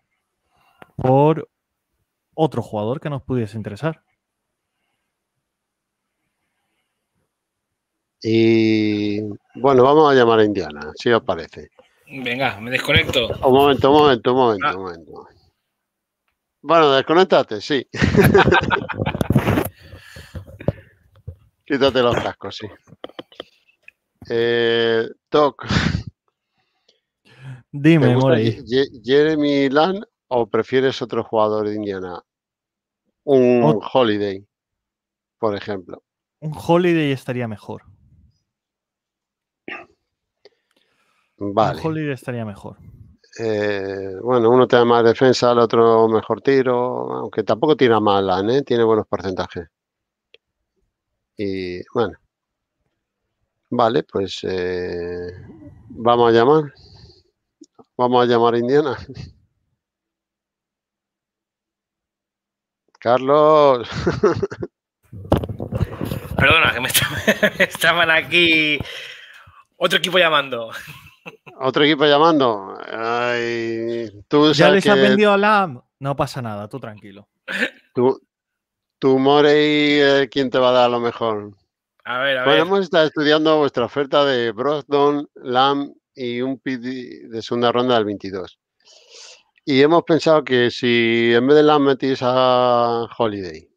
por otro jugador que nos pudiese interesar. Y bueno, vamos a llamar a Indiana, si os parece. Venga, me desconecto. Un momento, un momento, un momento, un ah. momento. Bueno, desconectate, sí. (laughs) Quítate los cascos, sí. Eh, Dime, Mori ¿Jeremy Land o prefieres otro jugador de Indiana? Un Holiday, por ejemplo. Un Holiday estaría mejor. Vale. estaría mejor. Eh, bueno, uno tiene más defensa, el otro mejor tiro, aunque tampoco tira mala, ¿eh? tiene buenos porcentajes. Y bueno, vale, pues eh, vamos a llamar. Vamos a llamar a Indiana. Carlos. Perdona, que me, estaban (laughs) aquí otro equipo llamando. Otro equipo llamando. Ay, tú ya les ha vendido a Lam. No pasa nada, tú tranquilo. Tú, tú Morey, eh, ¿quién te va a dar lo mejor? A ver, a ver. hemos estado estudiando vuestra oferta de Brosdon, Lam y un PD de segunda ronda del 22. Y hemos pensado que si en vez de Lam metís a Holiday.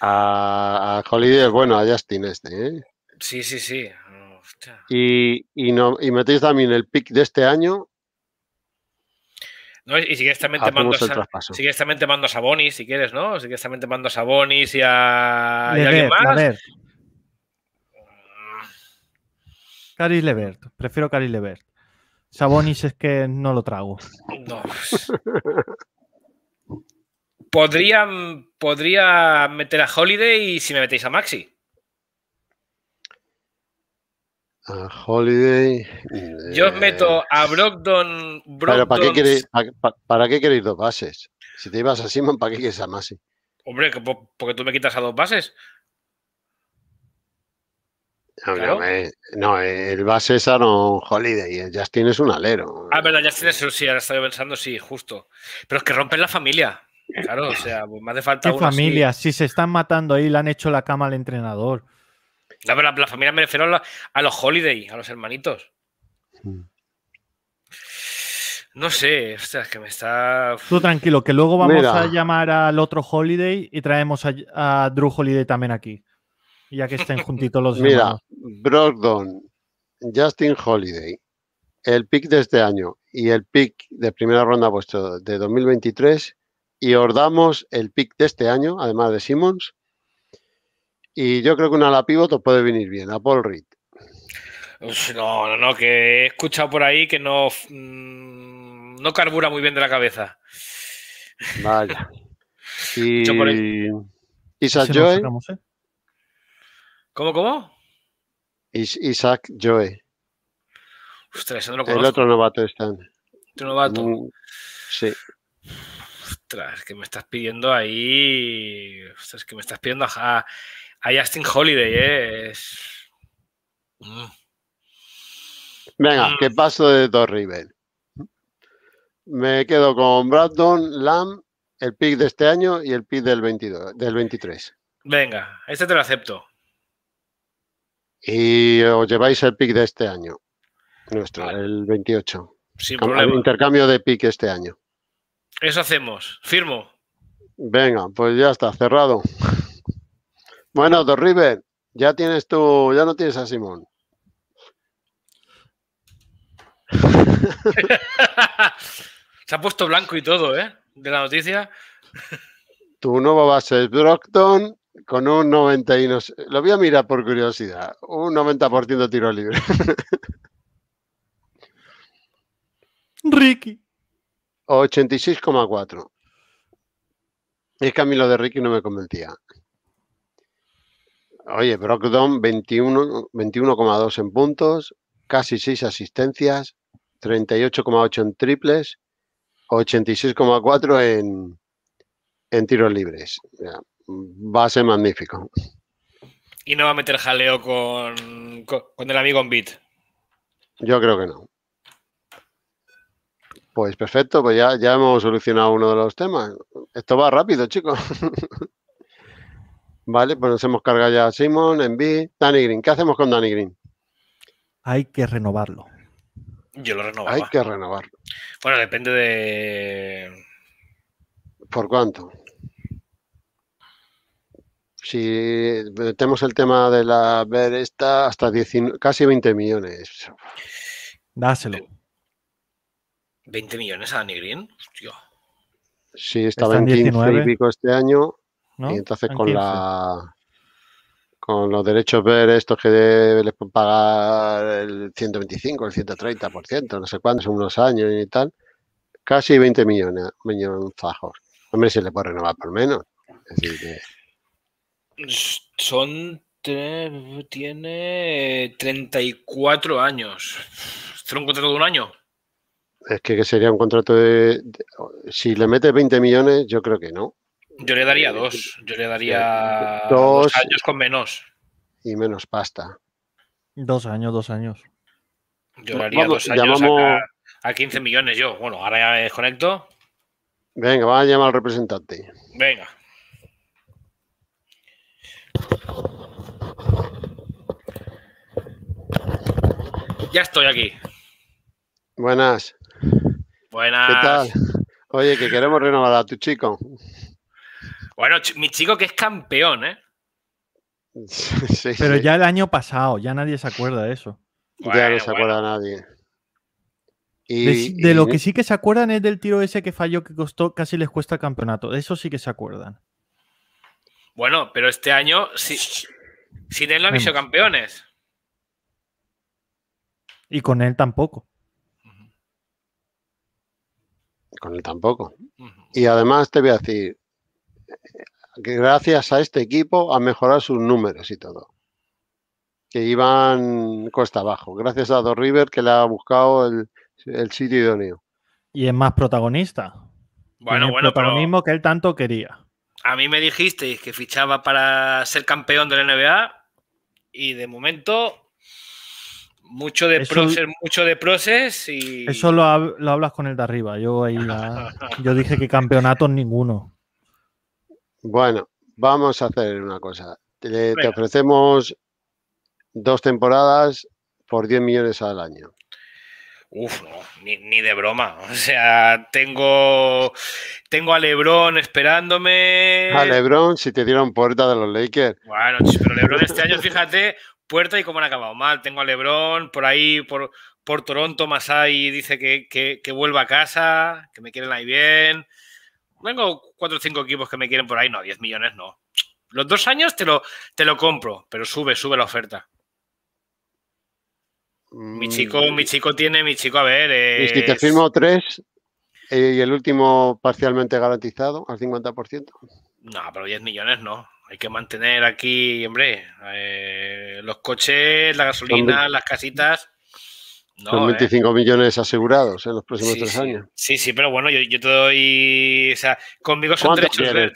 A, Holiday, bueno, a Justin este, ¿eh? Sí, sí, sí. Y, y, metéis también el pick de este año. y si quieres también te mando a, Sabonis, si quieres, ¿no? Si quieres también te mando a Sabonis y a, alguien más. Levert. Caris Levert, prefiero Caris Levert. Sabonis es que no lo trago. No. podría meter a Holiday y si me metéis a Maxi. a Holiday. Yo meto a Brogdon. ¿para qué, queréis, dos bases? Si te ibas a Simon, ¿para qué quieres a Masi? Hombre, porque tú me quitas a dos bases. No, el base es Aaron Holiday, Ya Justin es un alero. Ah, verdad, Justin es sí, ahora pensando, sí, justo. Pero es que rompen la familia. Claro, o sea, pues me hace falta ¿Qué familia? Si se están matando ahí, le han hecho la cama al entrenador. La, la familia me refiero a, los Holiday, a los hermanitos. No sé, es que me está. Tú tranquilo, que luego vamos a llamar al otro Holiday y traemos a, Drew Holiday también aquí. Ya que estén juntitos los dos. Mira, Brogdon, Justin Holiday, el pick de este año y el pick de primera ronda vuestro de 2023 y os damos el pick de este año, además de Simmons, y yo creo que una ala pivot puede venir bien, a Paul Reed. No, no, no, que he escuchado por ahí que no, mm, no carbura muy bien de la cabeza. Vaya. (laughs) Y Isaac Joy... ¿eh? ¿Cómo, cómo? Isaac Joy... Ostras, no lo El otro novato está. Otro novato. Mm, sí. Ostras, que me estás pidiendo ahí. Ostras, que me estás pidiendo a, a Justin Holiday, ¿eh? Es... Mm. Venga, qué mm. que paso de Torrivel. Me quedo con Braddon, Lamb, el pick de este año y el pick del, 22, del 23. Venga, este te lo acepto. Y os lleváis el pick de este año, nuestro, el 28. Sin Intercambio de pick este año. Eso hacemos. Firmo. Venga, pues ya está, cerrado. Bueno, Don River, ya tienes tú, ya no tienes a Simón. (laughs) Se ha puesto blanco y todo, ¿eh? De la noticia. (laughs) tu nuevo base es Brockton con un 90 lo voy a mirar por curiosidad, un 90% de tiro libre. (laughs) Ricky. 86,4. Es que a mí lo de Ricky no me convencía. Oye, 21, 21,2 en puntos, casi 6 asistencias, 38,8 en triples, 86,4 en, tiros libres. va a ser magnífico. Y no va a meter jaleo con, el amigo en beat. Yo creo que no. Pues perfecto, pues ya, ya hemos solucionado uno de los temas. Esto va rápido, chicos. (laughs) Vale, pues nos hemos cargado ya a Simon, Envy, Danny Green. ¿Qué hacemos con Danny Green? Hay que renovarlo. Yo lo renovaba. Hay que renovarlo. Bueno, depende de. ¿Por cuánto? Si tenemos el tema de la ver esta hasta casi 20 millones. Dáselo. ¿20 millones a Danny Green? Hostia. Sí, estaba en 15 y pico este año. Y entonces con la con los derechos ver estos que les pagar el 125, el 130%, no sé cuándo, son unos años y tal, casi 20 millones, millones fajos. Hombre, si le puede renovar por menos. que... Son tiene 34 años. ¿Será un contrato de un año? Es que, sería un contrato de, Si le metes 20 millones, yo creo que no. Yo le daría eh, dos. Yo le daría dos, años con menos. Y menos pasta. Dos años, dos años. Yo le daría dos años llamamos... a, 15 millones yo. Bueno, ahora ya me desconecto. Venga, va a llamar al representante. Venga. Ya estoy aquí. Buenas. Buenas. ¿Qué tal? Oye, que queremos renovar a tu chico. Bueno, mi chico que es campeón, ¿eh? (laughs) Pero ya el año pasado, ya nadie se acuerda de eso. ya no se acuerda nadie. de, lo que e- sí que se acuerdan es del tiro ese que falló que costó casi les cuesta el campeonato. De eso sí que se acuerdan. Bueno, pero este año sí, sin él no han visto campeones. Y con él tampoco. Con él tampoco. Y además te voy a decir, que gracias a este equipo A mejorar sus números y todo. Que iban cuesta abajo. Gracias a Dos River que le ha buscado el, el sitio idóneo. Y es más protagonista. Bueno, el bueno, lo mismo que él tanto quería. A mí me dijisteis que fichaba para ser campeón de la NBA y de momento mucho de mucho de y... Eso lo, hablas con el de arriba. Yo ahí (laughs) yo dije que campeonatos ninguno. Bueno, vamos a hacer una cosa. Te, ofrecemos dos temporadas por 10 millones al año. Uf, no, ni, de broma. O sea, tengo, tengo a Lebron esperándome. A Lebron, si te dieron puerta de los Lakers. Bueno, pero Lebron este año, fíjate, puerta y cómo han acabado mal. Tengo a Lebron por ahí, por, por Toronto, Masai dice que, que, que vuelva a casa, que me quieren ahí bien. Tengo cuatro o cinco equipos que me quieren por ahí, no, 10 millones no. Los dos años te lo, te lo compro, pero sube, sube la oferta. Mi mm. chico, mi chico tiene, mi chico, a ver. ¿Y si te firmo tres eh, y el último parcialmente garantizado al 50%? No, pero 10 millones no. Hay que mantener aquí, hombre, eh, los coches, la gasolina, las casitas. Son 25 eh. millones asegurados en eh, los próximos tres años. Sí, sí, pero bueno, yo, te doy. O sea, conmigo son tres ¿eh?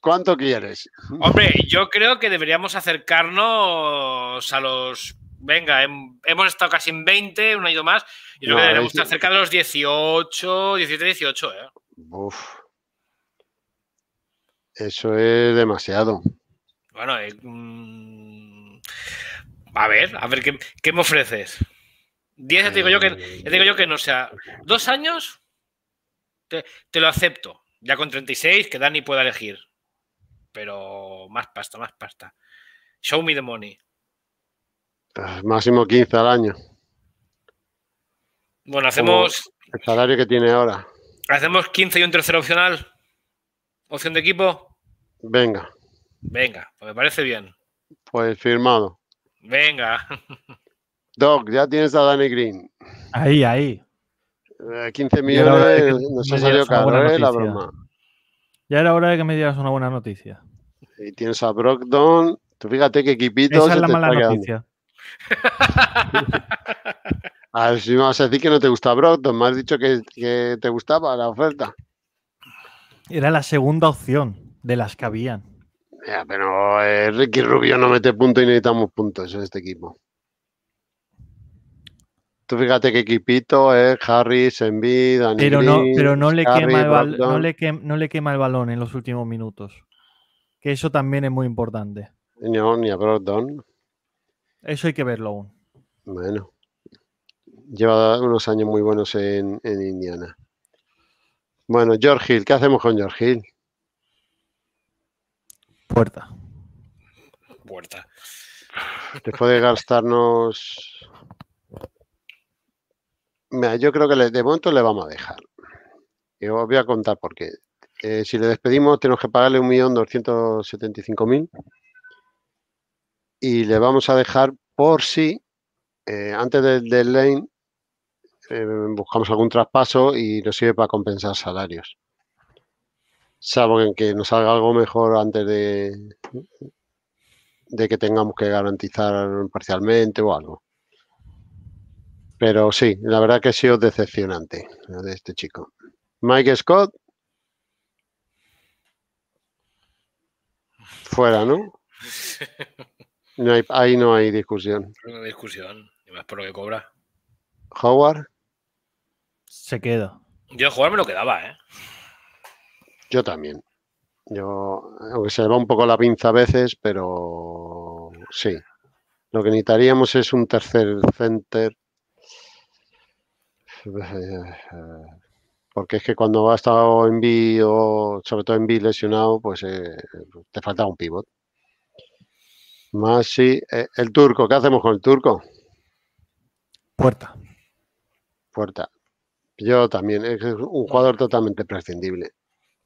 ¿Cuánto quieres? Hombre, (laughs) yo creo que deberíamos acercarnos a los. Venga, hemos estado casi en 20, un ido más. Y creo que deberíamos estar cerca de los 18, 17, 18. Eso es demasiado. Bueno, mm, a ver, a ver qué, qué me ofreces. 10 ya digo yo que, digo yo que no. sea, dos años te, lo acepto. Ya con 36, que Dani pueda elegir. Pero más pasta, más pasta. Show me the money. Ah, máximo 15 al año. Bueno, hacemos. el salario que tiene ahora. Hacemos 15 y un tercero opcional. Opción de equipo. Venga. Venga, pues me parece bien. Pues firmado. Venga. (laughs) Doc, ya tienes a Danny Green. Ahí, ahí. 15 eh, millones, nos ha salido caro, eh, la broma. Ya era hora de que me dieras una buena noticia. Y tienes a Brockdon. Tú fíjate qué equipito. Esa es la mala noticia. a (laughs) ver ah, si me vas a decir que no te gusta Brockdon, Me has dicho que, te gustaba la oferta. Era la segunda opción de las que habían. Ya, pero eh, Ricky Rubio no mete puntos y necesitamos puntos en este equipo. Tú fíjate qué equipito es ¿eh? Harris, Embiid, Daniel. Pero no, pero no le, quema el no, le el balón en los últimos minutos. Que eso también es muy importante. No, ni a Brogdon. Eso hay que verlo aún. Bueno. Lleva unos años muy buenos en, en Indiana. Bueno, George Hill, ¿qué hacemos con George Hill? Puerta. Puerta. Después de gastarnos yo creo que de momento le vamos a dejar. Y os voy a contar por qué. Eh, si le despedimos, tenemos que pagarle 1.275.000 y le vamos a dejar por si eh, antes del deadline eh, buscamos algún traspaso y nos sirve para compensar salarios. Salvo en que nos salga algo mejor antes de, de que tengamos que garantizar parcialmente o algo. Pero sí, la verdad que ha sido decepcionante de este chico. Mike Scott. Fuera, ¿no? (laughs) ahí no hay discusión. No hay discusión, y más por lo que cobra. Howard. Se queda. Yo jugar me lo quedaba, ¿eh? Yo también. Yo, aunque se le va un poco la pinza a veces, pero sí. Lo que necesitaríamos es un tercer center (laughs) porque es que cuando ha estado en B o sobre todo en B lesionado, pues eh, te falta un pivot. Más si eh, el turco, ¿qué hacemos con el turco? Puerta. Puerta. Yo también, es un jugador totalmente prescindible.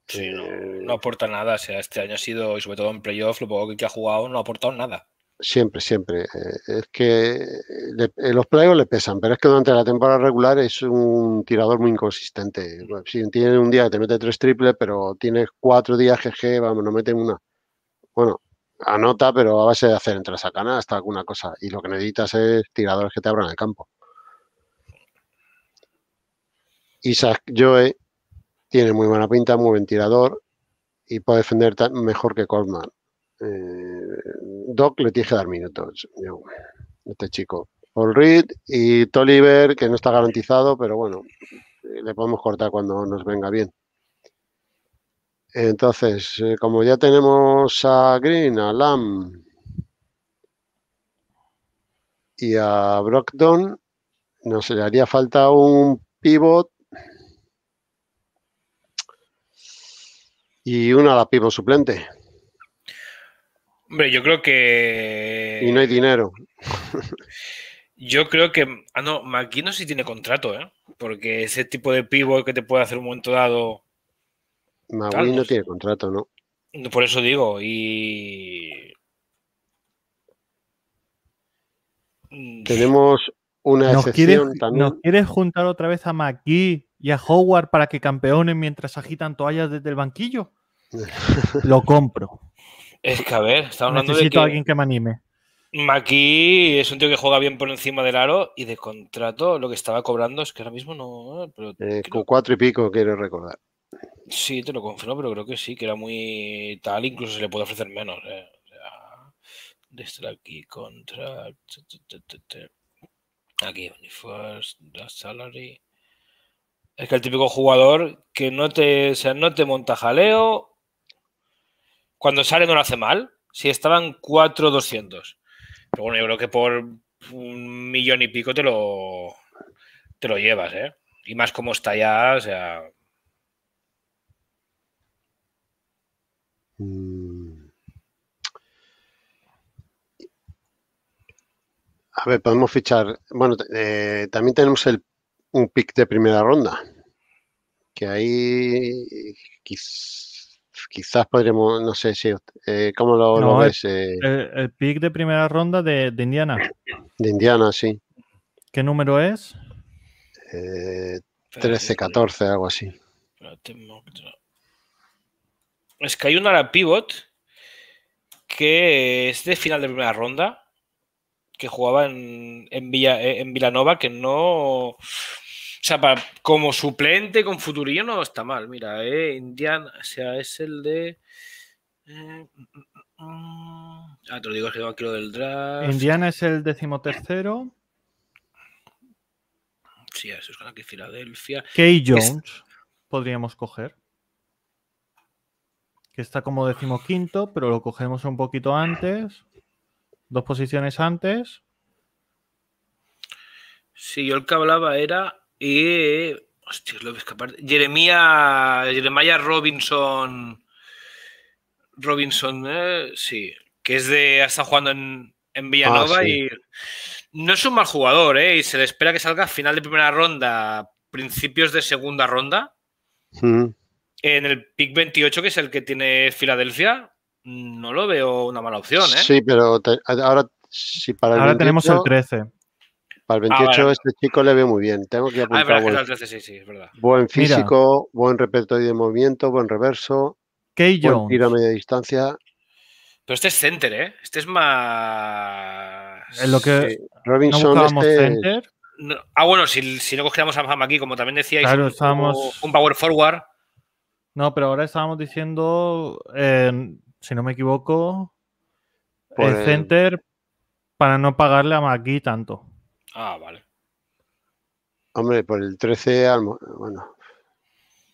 Sí, no, eh, aporta nada. sea, este año ha sido, y sobre todo en playoff, lo poco que ha jugado, no ha aportado nada. Siempre, siempre. Eh, es que eh, eh, los playoffs le pesan, pero es que durante la temporada regular es un tirador muy inconsistente. Pues, si tiene un día que te mete tres triples, pero tienes cuatro días GG, vamos, no meten una. Bueno, anota, pero a base de hacer entras a hasta alguna cosa. Y lo que necesitas es tiradores que te abran el campo. Isaac Joe tiene muy buena pinta, muy buen tirador y puede defender mejor que Coleman. Eh, Doc le tiene que dar minutos. este chico. Paul Reed y Tolliver, que no está garantizado, pero bueno, eh, le podemos cortar cuando nos venga bien. Entonces, eh, como ya tenemos a Green, a Lam y a Brogdon, nos le haría falta un pivot y una la pivot suplente. Hombre, yo creo que. Y no hay dinero. yo creo que. Ah, no, sé sí tiene contrato, ¿eh? Porque ese tipo de pivot que te puede hacer un momento dado. McGee no tiene contrato, ¿no? Por eso digo, y. Mm. Tenemos una excepción quieres, también. ¿Nos quieres juntar otra vez a McGee y a Howard para que campeonen mientras agitan toallas desde el banquillo? (laughs) Lo compro. Es que, a ver, estamos hablando de. Necesito alguien que me anime. Maki es un tío que juega bien por encima del aro y de contrato lo que estaba cobrando es que ahora mismo no. Eh, con cuatro y pico, quiero recordar. Sí, te lo confirmo, pero creo que sí, que era muy tal, incluso se le puede ofrecer menos. Eh. de estar aquí, contra. Aquí, first, the salary. Es que el típico jugador que no te, no te monta jaleo cuando sale no lo hace mal. Si estaban 4,200. Pero bueno, yo creo que por un millón y pico te lo, te lo llevas, ¿eh? Y más como está ya, o sea. Mm. A ver, podemos fichar. Bueno, eh, también tenemos un pick de primera ronda. Que ahí quizás podremos, no sé si, eh, ¿cómo lo, ves? Eh? El, pick de primera ronda de, Indiana. De Indiana, sí. ¿Qué número es? 13, eh, 14, algo así. Es que hay una pivot que es de final de primera ronda, que jugaba en, en, en Villanova, que no o sea, como suplente con Futurillo no está mal. Mira, eh, Indiana, sea, es el de. Eh, mm, mm, mm. ah, te lo digo, es que lo del draft. Indiana es el decimotercero. Sí, eso es aquí Filadelfia. Key Jones podríamos coger. Que está como decimoquinto, pero lo cogemos un poquito antes. Dos posiciones antes. Sí, yo el que hablaba era y. Hostia, lo Jeremiah Robinson. Robinson, eh, sí. Que es de. Está jugando en, en Villanova ah, y. No es un mal jugador, ¿eh? Y se le espera que salga a final de primera ronda, principios de segunda ronda. Hmm. En el pick 28, que es el que tiene Filadelfia, no lo veo una mala opción, ¿eh? Sí, pero ahora si para Ahora tenemos el 13. Para el 28 ah, este chico le ve muy bien. Tengo que apuntar. Ah, buen, buen físico, buen repertorio de movimiento, buen reverso. Key yo. tiro media distancia. Pero este es center, ¿eh? Este es más... En lo que... Robinson este ah, bueno, si, no cogiéramos a McGee como también decíais, claro, un power forward. No, pero ahora estábamos diciendo, eh, si no me equivoco, el pues center para no pagarle a McGee tanto. Ah, vale. Hombre, por el 13, bueno,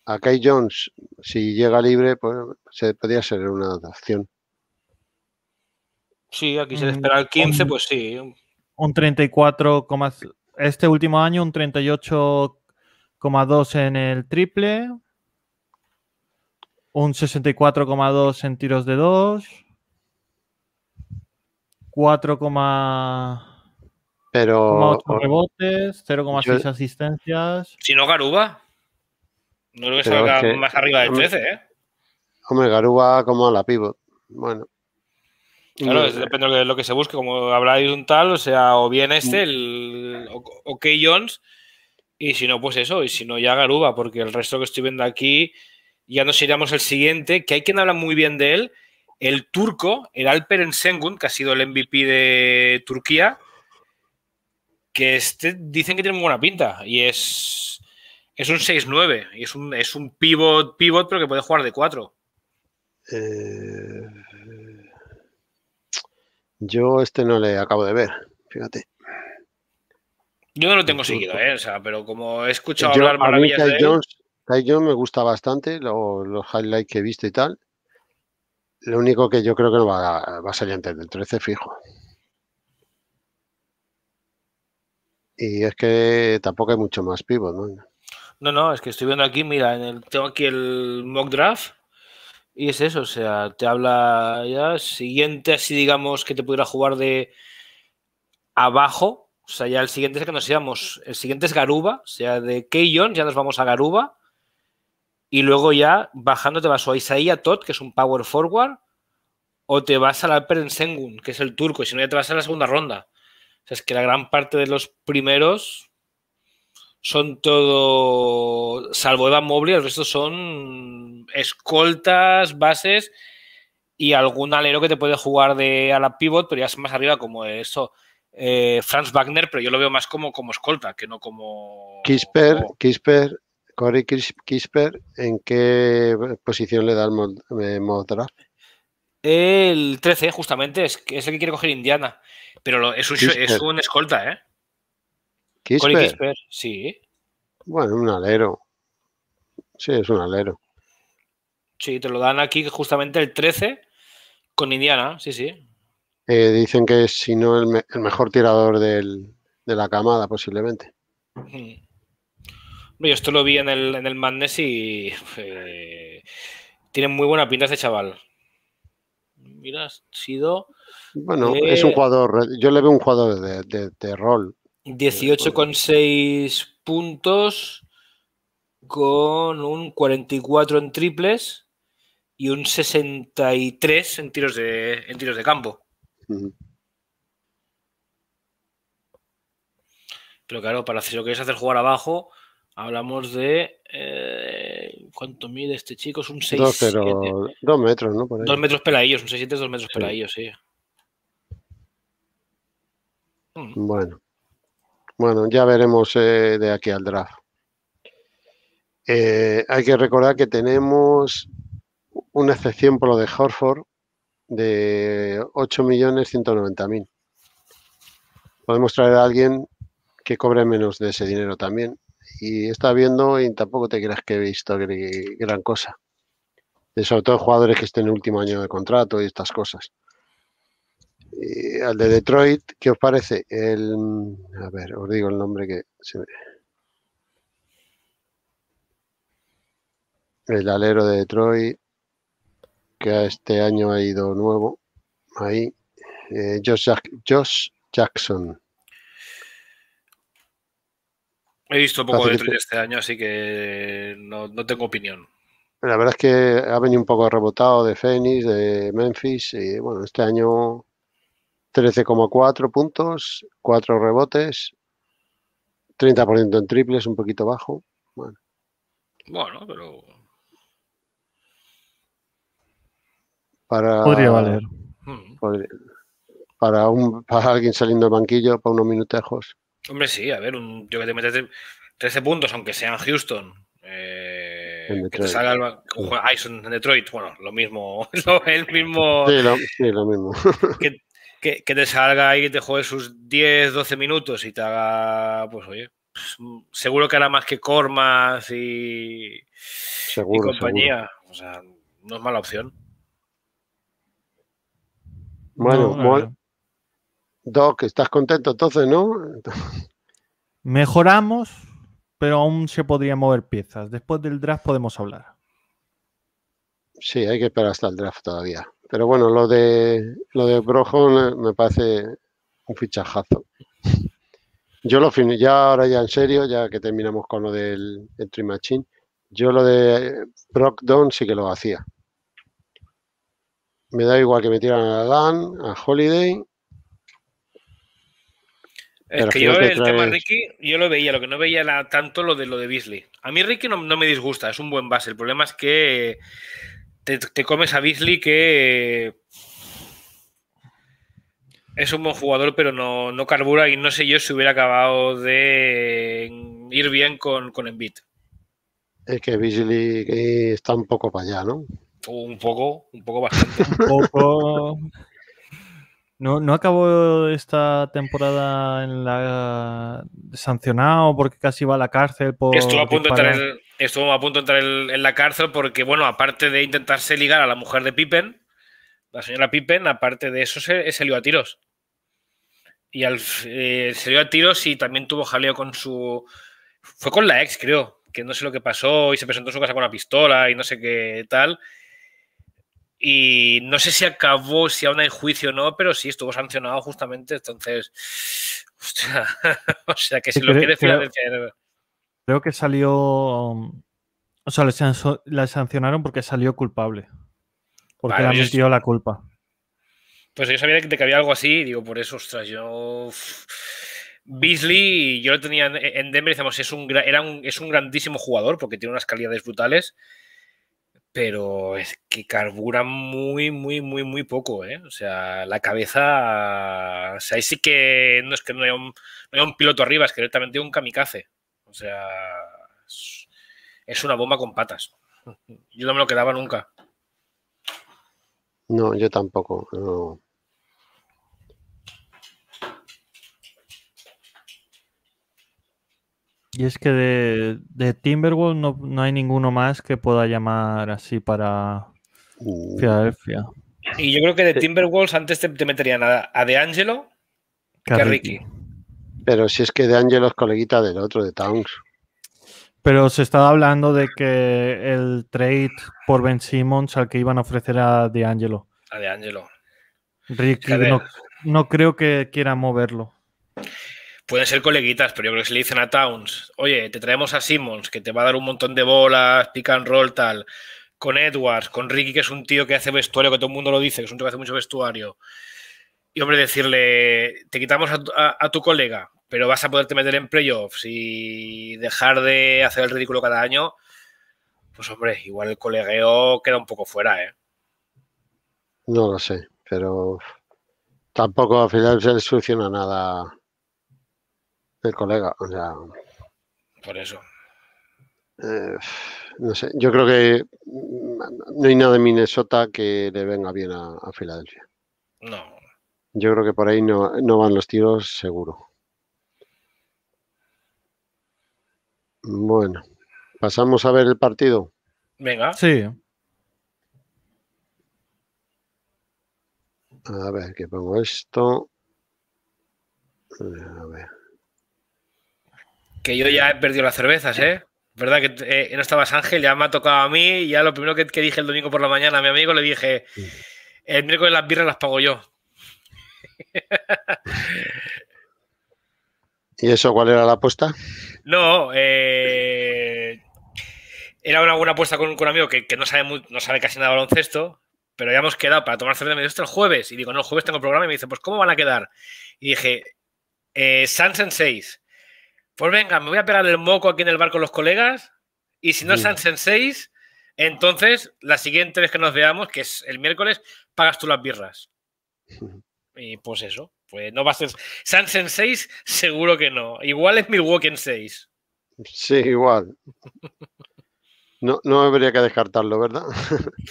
a Kai Jones, si llega libre, pues se podría ser una adaptación. Sí, aquí se le mm, espera el 15, pues sí. Un 34, este último año un 38,2 en el triple, un 64,2 en tiros de 2, 4, pero. rebotes, 0,6 asistencias. Si no, Garuba. No creo que salga más arriba de 13, ¿eh? Hombre, Garuba como la pivot. Bueno. Claro, depende de lo que se busque. Como habláis un tal, o sea, o bien este, el, o, Jones, y si no, pues eso, y si no, ya Garuba, porque el resto que estoy viendo aquí, ya nos iríamos el siguiente, que hay quien habla muy bien de él, el turco, el en Sengun, que ha sido el MVP de Turquía, que este dicen que tiene muy buena pinta y es, es un 6-9 y es un, es un pivot, pivot, pero que puede jugar de 4. Eh, yo este no le acabo de ver, fíjate. Yo no lo tengo seguido, eh, pero como he escuchado hablar maravillas a mí Jones, me gusta bastante, los highlights que he visto y tal. Lo único que yo creo que no va, va a salir antes del 13, fijo. Y es que tampoco hay mucho más pivot, ¿no? No, no, es que estoy viendo aquí, mira, en el, tengo aquí el mock draft y es eso, o sea, te habla ya siguiente, así digamos que te pudiera jugar de abajo, o sea, ya el siguiente es que nos íbamos, el siguiente es Garuba, o sea, de Key ya nos vamos a Garuba y luego ya bajando te vas o a Isaiah Todd, que es un power forward, o te vas al la Sengun, que es el turco, y si no ya te vas a la segunda ronda. O sea, es que la gran parte de los primeros son todo, salvo Eva Mobley, el resto son escoltas, bases y algún alero que te puede jugar de a la pivot, pero ya es más arriba como eso. Eh, Franz Wagner, pero yo lo veo más como, como escolta, que no como... Kisper, Kisper, Corey Kisper, ¿en qué posición le da el motor? Eh, el 13, justamente, es, es el que quiere coger Indiana. Pero es, un, escolta, ¿eh? Kisper. Kisper, sí. Bueno, un alero. Sí, es un alero. Sí, te lo dan aquí justamente el 13 con Indiana, sí, sí. Eh, dicen que es, si no, el, mejor tirador de la camada, posiblemente. Yo esto lo vi en el, en el Madness y eh, tiene muy buena pinta este chaval. Mira, ha sido bueno, eh, es un jugador, yo le veo un jugador de, de, de rol. 18,6 puntos con un 44 en triples y un 63 en tiros de, en tiros de campo. Pero claro, para si lo quieres hacer jugar abajo, hablamos de. Eh, ¿Cuánto mide este chico? Es un 6. 2 metros, ¿no? 2 metros peladillos, un 6 2 metros para ellos, sí. Mm. Bueno, bueno, ya veremos eh, de aquí al draft. Eh, hay que recordar que tenemos una excepción por lo de Horford de 8.190.000. Podemos traer a alguien que cobre menos de ese dinero también. Y está viendo y tampoco te creas que he visto gran cosa. sobre todo jugadores que estén en el último año de contrato y estas cosas. Eh, al de Detroit, ¿qué os parece? El, a ver, os digo el nombre que se El alero de Detroit, que este año ha ido nuevo, ahí, eh, Josh, Jackson. He visto poco de Detroit este año, así que no, no tengo opinión. La verdad es que ha venido un poco rebotado de Phoenix, de Memphis, y bueno, este año 13,4 puntos, 4 rebotes, 30% en triples, un poquito bajo. Bueno, pero. podría valer. Mm. para, un, para alguien saliendo del banquillo, para unos minutejos. Hombre, sí, a ver, un, yo que te metes 13 puntos, aunque sea en Houston. Eh, que te salga el, banco. en Detroit, bueno, lo mismo, (laughs) lo, mismo. Sí, lo, mismo. (laughs) que, te salga y te juegue sus 10, 12 minutos y te haga, pues oye, pues, seguro que hará más que Cormas y, compañía. O sea, no es mala opción. Bueno, Doc, ¿estás contento entonces, no? Mejoramos, pero aún se podría mover piezas. Después del draft podemos hablar. Sí, hay que esperar hasta el draft todavía. Pero bueno, lo de lo de Brojo me parece un fichajazo. Yo lo fin, ya ahora ya en serio, ya que terminamos con lo del entry machine, yo lo de Brock sí que lo hacía. Me da igual que me tiran a Dan, a Holiday. Es que yo el tema Ricky, yo lo veía, lo que no veía era tanto lo de lo de Beasley. A mí Ricky no me disgusta, es un buen base. El problema es que te, comes a Beasley que es un buen jugador, pero no, carbura y no sé yo si hubiera acabado de ir bien con, con Es que Beasley está un poco para allá, ¿no? Un poco, un poco bastante. (laughs) un poco... No, acabó esta temporada sancionado porque casi va a la cárcel por. Estuvo a punto de tener, estuvo a punto de entrar en la cárcel porque, bueno, aparte de intentarse ligar a la mujer de Pippen, la señora Pippen, aparte de eso, se, eh, a tiros. Y al, eh, a tiros y también tuvo jaleo con su... Fue con la ex, creo, que no sé lo que pasó y se presentó en su casa con una pistola y no sé qué tal. Y no sé si acabó, si aún hay juicio o no, pero sí estuvo sancionado justamente. Entonces, (laughs) (laughs) o sea que si lo quiere Creo que salió. O sea, la sancionaron porque salió culpable. Porque le metió la culpa. Pues yo sabía de que había algo así digo, por eso, ostras, yo. Beasley, yo lo tenía en Denver decíamos, es un, es un grandísimo jugador porque tiene unas calidades brutales, pero es que carbura muy, muy, muy, muy poco. ¿eh? O sea, la cabeza. O sea, ahí sí que no es que no haya un, no haya un piloto arriba, es que directamente un kamikaze. O sea, es una bomba con patas. Yo no me lo quedaba nunca. No, yo tampoco. Y es que de, de Timberwolves no, hay ninguno más que pueda llamar así para uh. Y yo creo que de Timberwolves antes te, te meterían a, De Angelo que a Ricky. Pero si es que De Angelo es coleguita del otro, de Towns. Pero se estaba hablando de que el trade por Ben Simmons al que iban a ofrecer a De Angelo. A De Angelo. no, no, creo que quiera moverlo. Pueden ser coleguitas, pero yo creo que si le dicen a Towns, oye, te traemos a Simmons, que te va a dar un montón de bolas, pick and roll, tal, con Edwards, con Ricky, que es un tío que hace vestuario, que todo el mundo lo dice, que es un tío que hace mucho vestuario, y hombre, decirle, te quitamos a tu, colega, pero vas a poderte meter en playoffs y dejar de hacer el ridículo cada año, pues hombre, igual el colegueo queda un poco fuera, ¿eh? No lo sé, pero tampoco a Filadelfia le soluciona nada el colega, o sea... Por eso. Eh, no sé, yo creo que no hay nada de Minnesota que le venga bien a, a Filadelfia. No, yo creo que por ahí no, van los tiros seguro. Bueno, pasamos a ver el partido. Venga. Sí. A ver, que pongo esto. Que yo ya he perdido las cervezas, ¿eh? ¿Verdad que eh, no estabas Ángel? Ya me ha tocado a mí. Y ya lo primero que, que, dije el domingo por la mañana a mi amigo le dije: el miércoles las birras las pago yo. (laughs) ¿Y eso cuál era la apuesta? No, eh, era una buena apuesta con, un amigo que, no, sabe no sabe casi nada de baloncesto, pero ya hemos quedado para tomar cerveza. de el jueves. Y digo, no, el jueves tengo programa. Y me dice, pues, ¿cómo van a quedar? Y dije, eh, en 6. Pues venga, me voy a pegar el moco aquí en el bar con los colegas. Y si no Sans en 6, entonces la siguiente vez que nos veamos, que es el miércoles, pagas tú las birras. (laughs) Y pues eso, pues no va a ser. Sans en 6, seguro que no. Igual es Milwaukee en 6. Sí, igual. No, no habría que descartarlo, ¿verdad? (laughs)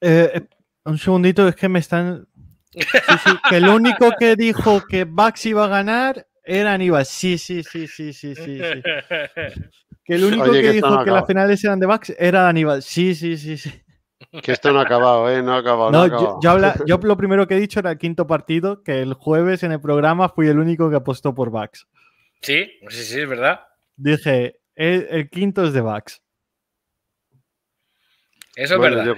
Eh, eh, un segundito, es que me están. (laughs) que el único que dijo que Bax iba a ganar era Aníbal. Sí, sí, sí, sí, sí, sí. (laughs) Que el único que, que dijo que las finales eran de Bax era Aníbal. Sí, sí, sí, sí. Que esto no ha acabado, ¿eh? No ha acabado. No, Yo, lo primero que he dicho era el quinto partido, que el jueves en el programa fui el único que apostó por Vax Sí, sí, sí, es verdad. Dije, eh, el, quinto es de Vax Eso es verdad.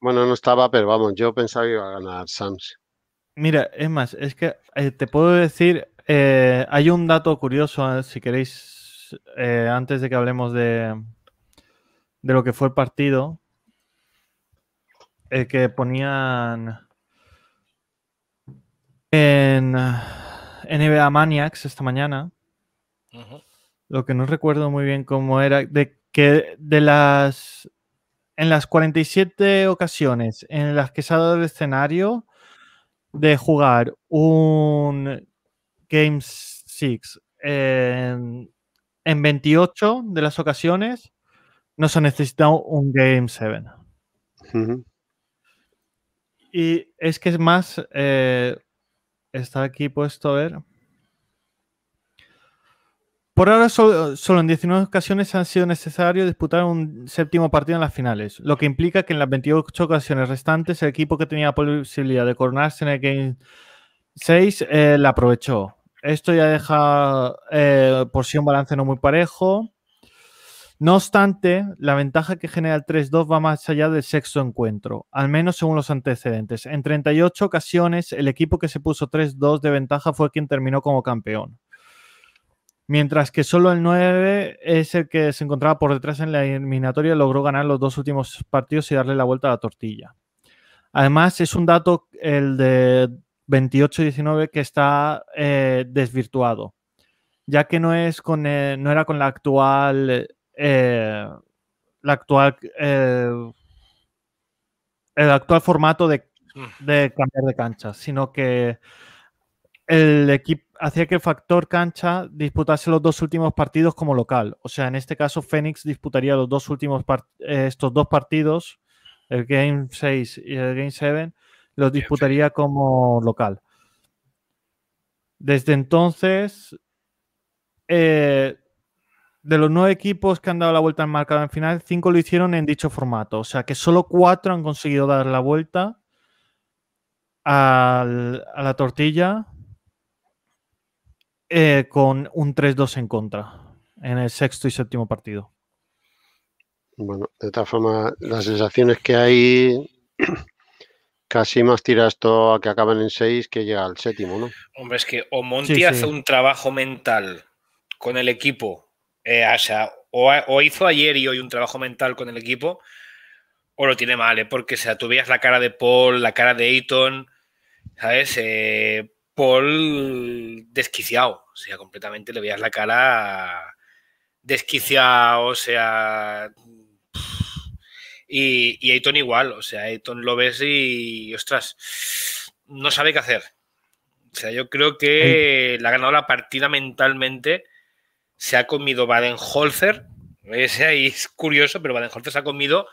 bueno, no estaba, pero vamos, yo pensaba que iba a ganar Sams. Mira, es más, es que eh, te puedo decir, eh, hay un dato curioso, si queréis, antes de que hablemos de, de lo que fue el partido, eh, que ponían en eh, NBA Maniacs esta mañana. Lo que no recuerdo muy bien cómo era, de que de las. En las 47 ocasiones en las que se ha dado el escenario de jugar un Game 6 en, 28 de las ocasiones, no se ha necesitado un Game 7. Y es que es más, eh, está aquí puesto a ver. Por ahora, solo, en 19 ocasiones han sido necesario disputar un séptimo partido en las finales, lo que implica que en las 28 ocasiones restantes el equipo que tenía la posibilidad de coronarse en el Game 6 eh, la aprovechó. Esto ya deja eh, por sí un balance no muy parejo no obstante, la ventaja que genera el 3-2 va más allá del sexto encuentro, al menos según los antecedentes. En 38 ocasiones, el equipo que se puso 3-2 de ventaja fue quien terminó como campeón. Mientras que solo el 9 es el que se encontraba por detrás en la eliminatoria, logró ganar los dos últimos partidos y darle la vuelta a la tortilla. Además, es un dato, el de 28-19, que está eh, desvirtuado, ya que no, es con, eh, no era con la actual eh, la actual, eh, el actual formato mm. de, cambiar de cancha, sino que el equipo hacía que el factor cancha disputase los dos últimos partidos como local. O sea, en este caso, Fénix disputaría los dos últimos eh, estos dos partidos, el Game 6 y el Game 7, los disputaría como local. Desde entonces, eh, de los nueve equipos que han dado la vuelta en marcador en final, cinco lo hicieron en dicho formato. O sea que solo cuatro han conseguido dar la vuelta a la tortilla eh, con un 3-2 en contra en el sexto y séptimo partido. Bueno, de todas forma, las sensaciones que hay (clears throat) casi más tiras esto a que acaban en seis que llega al séptimo, ¿no? Hombre, es que o Monti hace un trabajo mental con el equipo eh, o, hizo ayer y hoy un trabajo mental con el equipo o lo tiene mal, ¿eh? porque o sea, tú veías la cara de Paul, la cara de Ayton, ¿sabes? Eh, Paul desquiciado, o sea, completamente le veías la cara desquiciado, o sea... Y, igual, o sea, Ayton lo ves y, ostras, no sabe qué hacer. O sea, yo creo que la le ha ganado la partida mentalmente se ha comido Baden-Holzer. Es, curioso, pero Baden-Holzer se ha comido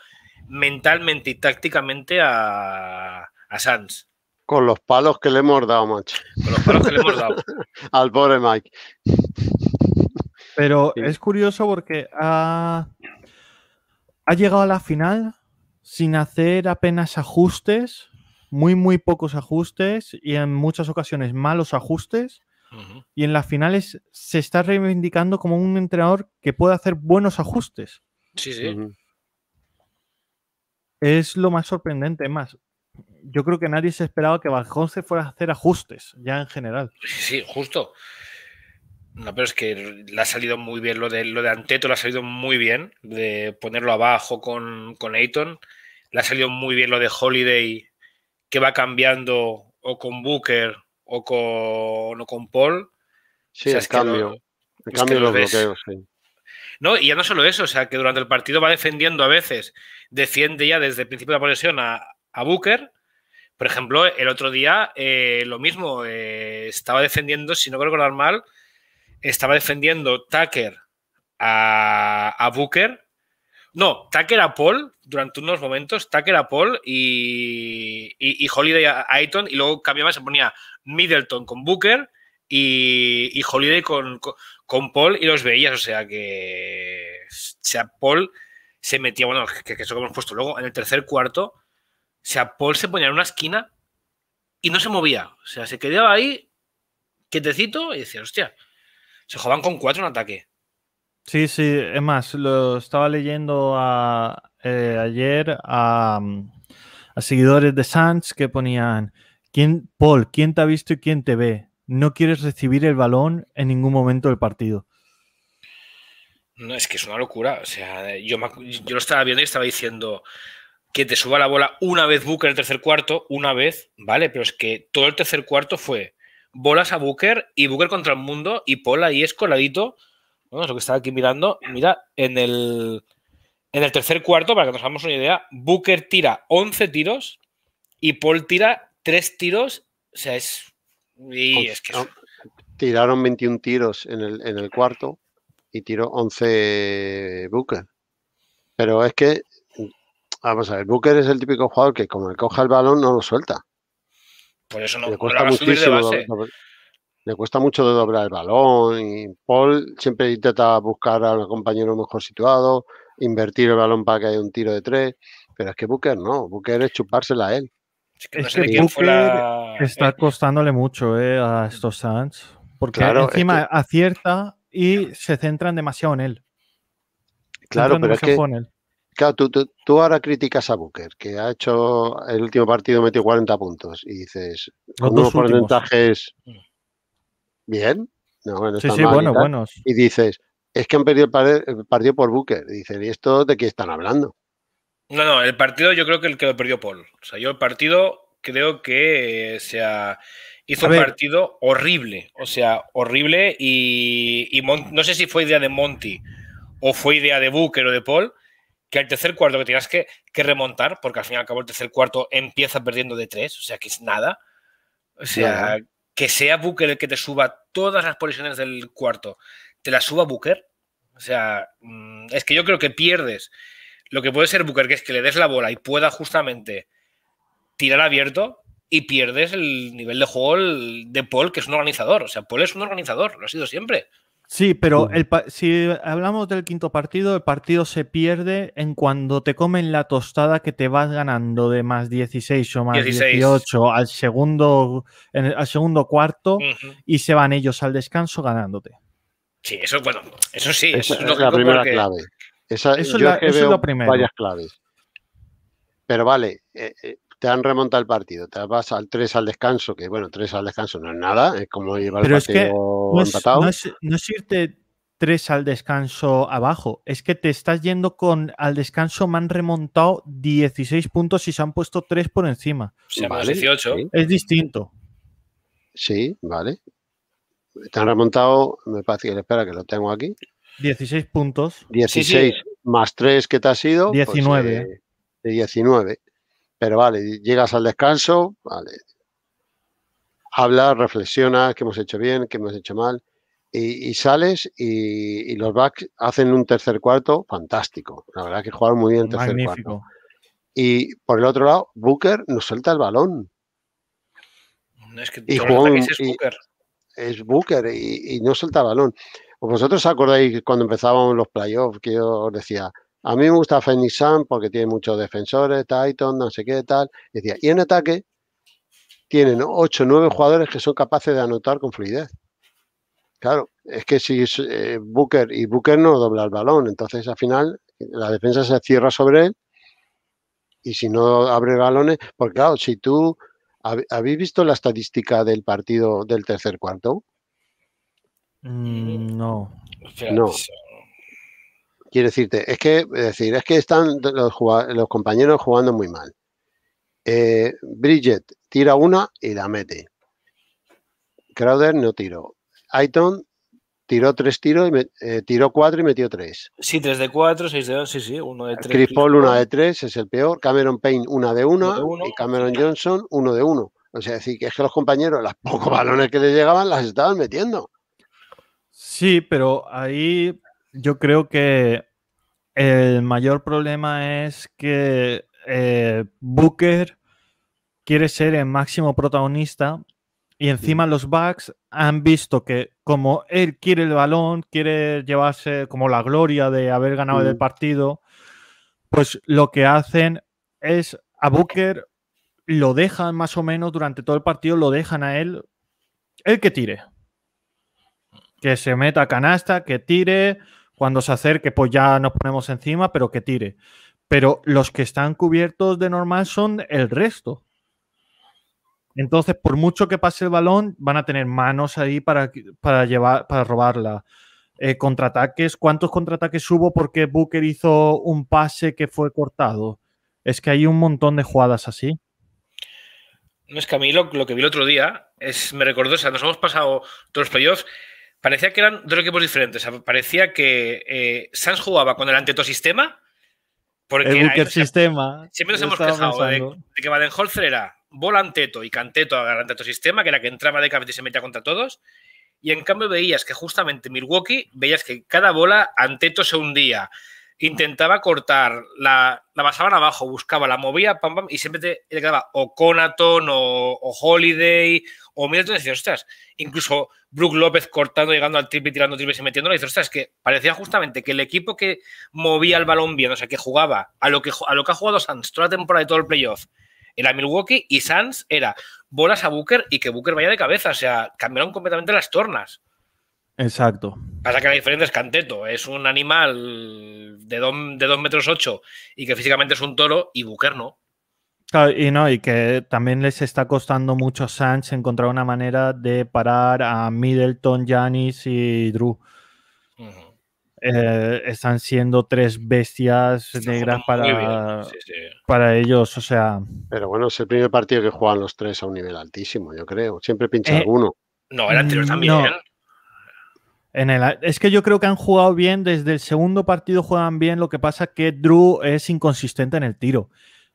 mentalmente y tácticamente a, Sanz. Con los palos que le hemos dado, macho. Con los palos que le hemos dado. (laughs) Al pobre Mike. Pero es curioso porque ha llegado a la final sin hacer apenas ajustes, muy, muy pocos ajustes y en muchas ocasiones malos ajustes. Y en las finales se está reivindicando como un entrenador que puede hacer buenos ajustes. Sí, sí. Es lo más sorprendente, más. Yo creo que nadie se esperaba que Valjonce fuera a hacer ajustes, ya en general. Sí, sí, justo. No, pero es que le ha salido muy bien lo de, lo de Anteto, le ha salido muy bien de ponerlo abajo con, con Ayton. Le ha salido muy bien lo de Holiday, que va cambiando, o con Booker, o con, Paul. Sí, cambio. cambio de los bloqueos, No, y ya no solo eso, o sea, que durante el partido va defendiendo a veces, defiende ya desde el principio de la posesión a, Booker. Por ejemplo, el otro día eh, lo mismo, eh, estaba defendiendo, si no recuerdo mal, estaba defendiendo Tucker a, Booker. No, Tucker a Paul durante unos momentos, Tucker a Paul y, y, Holiday a Ayton y luego cambiaba, se ponía Middleton con Booker y, Holiday con, Paul y los veías. O sea que. Paul se metía, bueno, que, es eso que hemos puesto luego, en el tercer cuarto. O sea, Paul se ponía en una esquina y no se movía. O sea, se quedaba ahí quietecito y decía, hostia, se jugaban con cuatro en ataque. Sí, sí, es más, lo estaba leyendo eh, ayer a, mm, a, seguidores de Sanz que ponían, ¿Quién, Paul, quién te ha visto y quién te ve? No quieres recibir el balón en ningún momento del partido. No, es que es una locura. O sea, yo, lo estaba viendo y estaba diciendo que te suba la bola una vez Booker en el tercer cuarto, una vez, vale, pero es que todo el tercer cuarto fue bolas a Booker y Booker contra el mundo y Paul ahí es coladito. Bueno, lo que estaba aquí mirando. Mira, en el, en el tercer cuarto, para que nos hagamos una idea, Booker tira 11 tiros y Paul tira tres tiros, o sea, es... Y es que... Tiraron 21 tiros en el, cuarto y tiró 11 Booker. Pero es que, vamos a ver, Booker es el típico jugador que como le coja el balón no lo suelta. Por eso no le cuesta muchísimo. ¿eh? Le cuesta mucho de doblar el balón y Paul siempre intenta buscar al compañero mejor situado, invertir el balón para que haya un tiro de tres, pero es que Booker no, Booker es chupársela a él. Es que eh, Está costándole mucho eh, a estos Suns. Porque encima acierta y se centran demasiado en él. Claro, pero es que, claro, tú, tú, ahora criticas a Booker, que ha hecho el último partido, metió 40 puntos, y dices, Los unos porcentajes mm. bien, sí, sí, bueno, buenos. y dices, es que han perdido el partido por Booker, y dices, ¿y esto de qué están hablando? No, no, el partido yo creo que el que lo perdió Paul. O sea, yo el partido creo que eh, se hizo un partido horrible. O sea, horrible. Y, no sé si fue idea de Monty o fue idea de Booker o de Paul, que al tercer cuarto que tengas que, remontar, porque al fin y al cabo el tercer cuarto empieza perdiendo de tres, o sea que es nada. O sea, que sea Booker el que te suba todas las posiciones del cuarto, te las suba Booker. O sea, mm, es que yo creo que pierdes lo que puede ser Booker, que es que le des la bola y pueda justamente tirar abierto y pierdes el nivel de juego de Paul, que es un organizador. O sea, Paul es un organizador, lo ha sido siempre. Sí, pero si hablamos del quinto partido, el partido se pierde en cuando te comen la tostada que te vas ganando de más 16 o más 18 al segundo, segundo cuarto y se van ellos al descanso ganándote. Sí, eso, bueno, eso sí. Eso es, la primera clave. Esa, eso, es lo primero. Varias claves. Pero vale, eh, eh, te han remontado el partido, te vas al 3 al descanso, que bueno, 3 al descanso no es nada, es como llevar el partido es, empatado. No es, irte 3 al descanso abajo, es que te estás yendo con al descanso me han remontado 16 puntos y se han puesto 3 por encima. vale, Es distinto. Sí, vale. Te han remontado, me parece que espera que lo tengo aquí. 16 puntos. 16 más 3 que te ha sido. 19. Pues, 19. Eh, Pero vale, llegas al descanso, vale. Hablas, reflexionas, qué hemos hecho bien, qué hemos hecho mal. Y, sales y, los backs hacen un tercer cuarto fantástico. La verdad que jugaron muy bien el tercer Magnífico. Y por el otro lado, Booker nos suelta el balón. es que y es Booker. Es Booker y, y no suelta el balón. Pues ¿Vosotros acordáis cuando empezábamos los playoffs que yo os decía, a mí me gusta Phoenix Sun porque tiene muchos defensores, Titan, no sé qué, tal? Y decía, y en ataque tienen 8 o 9 jugadores que son capaces de anotar con fluidez. Claro, es que si eh, Booker y Booker no dobla el balón, entonces al final la defensa se cierra sobre él y si no abre balones, porque claro, si tú, ¿habéis visto la estadística del partido del tercer cuarto? Mm, mm. no. Quiero decirte, es que, decir, es que están los, compañeros jugando muy mal. Eh, Bridget tira una y la mete. Crowder no tiró. Aiton tiró tres tiros, y eh, tiró cuatro y metió tres. Sí, tres de cuatro, seis de dos, sí, sí, uno de tres. Chris Paul, una de tres, es el peor. Cameron Payne, una de una. Uno Y Cameron Johnson, uno de uno. O sea, es decir, que es que los compañeros, los pocos balones que les llegaban, las estaban metiendo. Sí, pero ahí yo creo que el mayor problema es que eh, Booker quiere ser el máximo protagonista y encima los Bucks han visto que como él quiere el balón, quiere llevarse como la gloria de haber ganado el partido, pues lo que hacen es a Booker lo dejan más o menos durante todo el partido, lo dejan a él, el que tire que se meta canasta, que tire, cuando se acerque, pues ya nos ponemos encima, pero que tire. Pero los que están cubiertos de normal son el resto. Entonces, por mucho que pase el balón, van a tener manos ahí para, para llevar, para robarla. Eh, contraataques, ¿cuántos contraataques hubo porque Booker hizo un pase que fue cortado? Es que hay un montón de jugadas así. No es que a mí lo, que vi el otro día es, me recordó, o sea, nos hemos pasado todos los playoffs parecía que eran dos equipos diferentes. parecía que eh, Sans jugaba con el antetosistema. Porque el Booker sistema. Siempre nos hemos quejado de, que baden era bola anteto y canteto al antetosistema, que era que entraba de cabeza y se metía contra todos. Y en cambio veías que justamente Milwaukee, veías que cada bola anteto se hundía intentaba cortar, la, la abajo, buscaba, la movía, pam, pam, y siempre te, le quedaba o Conaton o, Holiday o Middleton. decía, ostras, incluso Brook López cortando, llegando al triple, tirando triples y metiéndolo. Y dice, ostras, que parecía justamente que el equipo que movía el balón bien, o sea, que jugaba a lo que, a lo que ha jugado Sanz toda la temporada y todo el playoff, era Milwaukee y Sanz era bolas a Booker y que Booker vaya de cabeza. O sea, cambiaron completamente las tornas. Exacto. Pasa que la diferencia es Canteto, es un animal de 2 de metros 8 y que físicamente es un toro y buker no. y no, y que también les está costando mucho a Sanz encontrar una manera de parar a Middleton, Janis y Drew. Eh, están siendo tres bestias negras para, para ellos, o sea. Pero bueno, es el primer partido que juegan los tres a un nivel altísimo, yo creo. Siempre pincha eh, alguno. No, el anterior mm, también es que yo creo que han jugado bien, desde el segundo partido juegan bien, lo que pasa es que Drew es inconsistente en el tiro.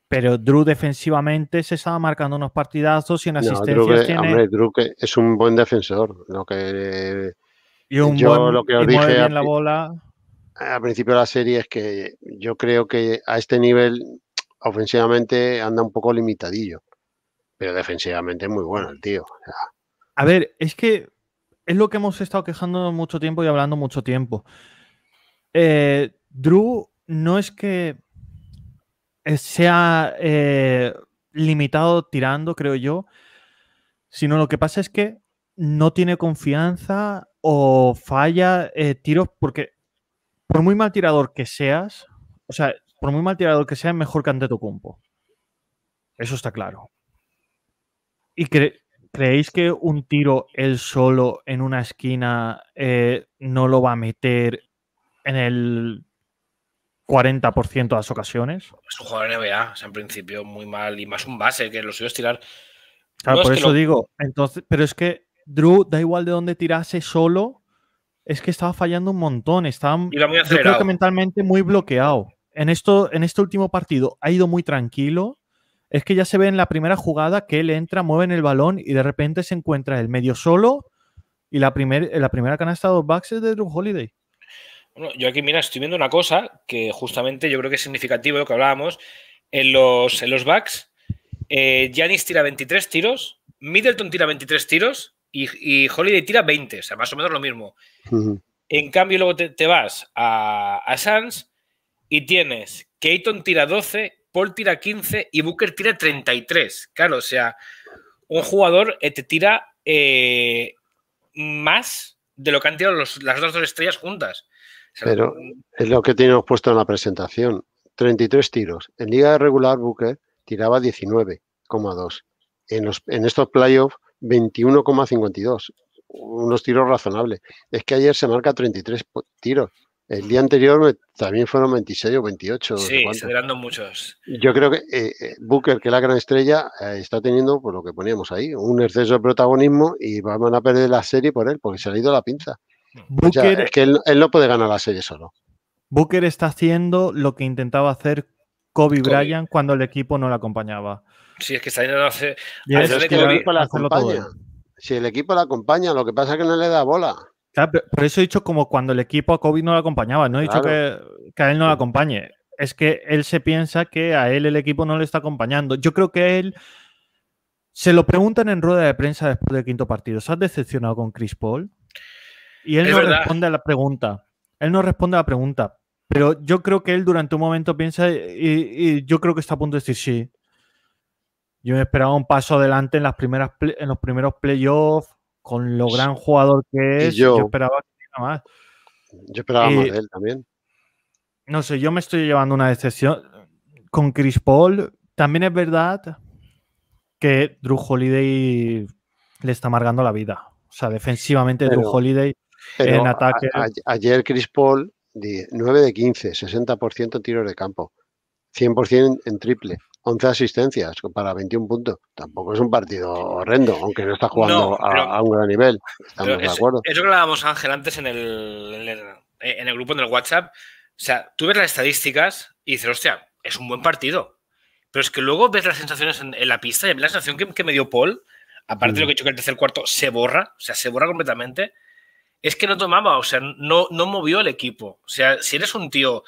Pero Drew defensivamente se estaba marcando unos partidazos y en asistencias Drew es un buen defensor. Lo que... Y un buen, lo que a, la bola. al principio de la serie es que yo creo que a este nivel ofensivamente anda un poco limitadillo. Pero defensivamente es muy bueno el tío. a ver, es que es lo que hemos estado quejando mucho tiempo y hablando mucho tiempo. Eh, Drew no es que eh, sea eh, limitado tirando, creo yo, sino lo que pasa es que no tiene confianza o falla tiros porque por muy mal tirador que seas, o sea, por muy mal tirador que seas, mejor que compo. Eso está claro. Y que ¿Creéis que un tiro él solo en una esquina eh, no lo va a meter en el 40% de las ocasiones? Es un jugador NBA, o sea, en principio muy mal y más un base que lo suyo estirar. tirar. Claro, por eso digo, entonces, pero es que Drew, da igual de dónde tirase solo, es que estaba fallando un montón, estaba mentalmente muy bloqueado. En, esto, en este último partido ha ido muy tranquilo, es que ya se ve en la primera jugada que él entra, mueve en el balón y de repente se encuentra el medio solo y la, primer, la primera canasta de dos backs es de Drew Holiday. Bueno, yo aquí, mira, estoy viendo una cosa que justamente yo creo que es significativo lo que hablábamos. En los, en los backs, Janis eh, tira 23 tiros, Middleton tira 23 tiros y, Holiday tira 20, o sea, más o menos lo mismo. En cambio, luego te, vas a, a y tienes Keaton tira 12, Paul tira 15 y Booker tira 33. Claro, o sea, un jugador eh, te tira eh, más de lo que han tirado las dos, dos estrellas juntas. Pero es lo que tenemos puesto en la presentación. 33 tiros. En liga regular, Booker tiraba 19,2. En, en estos playoffs, 21,52. Unos tiros razonables. Es que ayer se marca 33 tiros. El día anterior también fueron 26 o 28. Sí, considerando muchos. Yo creo que eh, eh, Booker, que es la gran estrella, eh, está teniendo, por pues, lo que poníamos ahí, un exceso de protagonismo y van a perder la serie por él, porque se ha ido la pinza. es que él, no puede ganar la serie solo. Booker está haciendo lo que intentaba hacer Kobe, Bryant cuando el equipo no le acompañaba. Sí, es que está yendo a hacer. Si el equipo la acompaña, lo que pasa es que no le da bola. Ah, por eso he dicho como cuando el equipo a Kobe no lo acompañaba, no he dicho que, a él no lo acompañe. Es que él se piensa que a él el equipo no le está acompañando. Yo creo que él se lo preguntan en rueda de prensa después del quinto partido. ¿Se has decepcionado con Chris Paul? Y él no responde a la pregunta. Él no responde a la pregunta. Pero yo creo que él durante un momento piensa y, yo creo que está a punto de decir sí. Yo me esperaba un paso adelante en, las primeras, en los primeros playoffs con lo gran jugador que es, yo, esperaba que más. Yo esperaba más de él también. No sé, yo me estoy llevando una decepción. Eh, con Chris Paul, también es verdad que Drew Holiday le está amargando la vida. O sea, defensivamente Drew Holiday en ataque. ayer Chris Paul, 9 de 15, 60% en tiros de campo, 100% en triple. 11 asistencias para 21 puntos. Tampoco es un partido horrendo, aunque no está jugando a, un gran nivel. Estamos de acuerdo. Eso que hablábamos, Ángel, antes en el, en el, grupo, en el WhatsApp. O sea, tú ves las estadísticas y dices, hostia, es un buen partido. Pero es que luego ves las sensaciones en, la pista y la sensación que, me dio Paul, aparte de lo mm. que he dicho que el tercer cuarto se borra, o sea, se borra completamente, es que no tomaba, o sea, no, no movió el equipo. O sea, si eres un tío,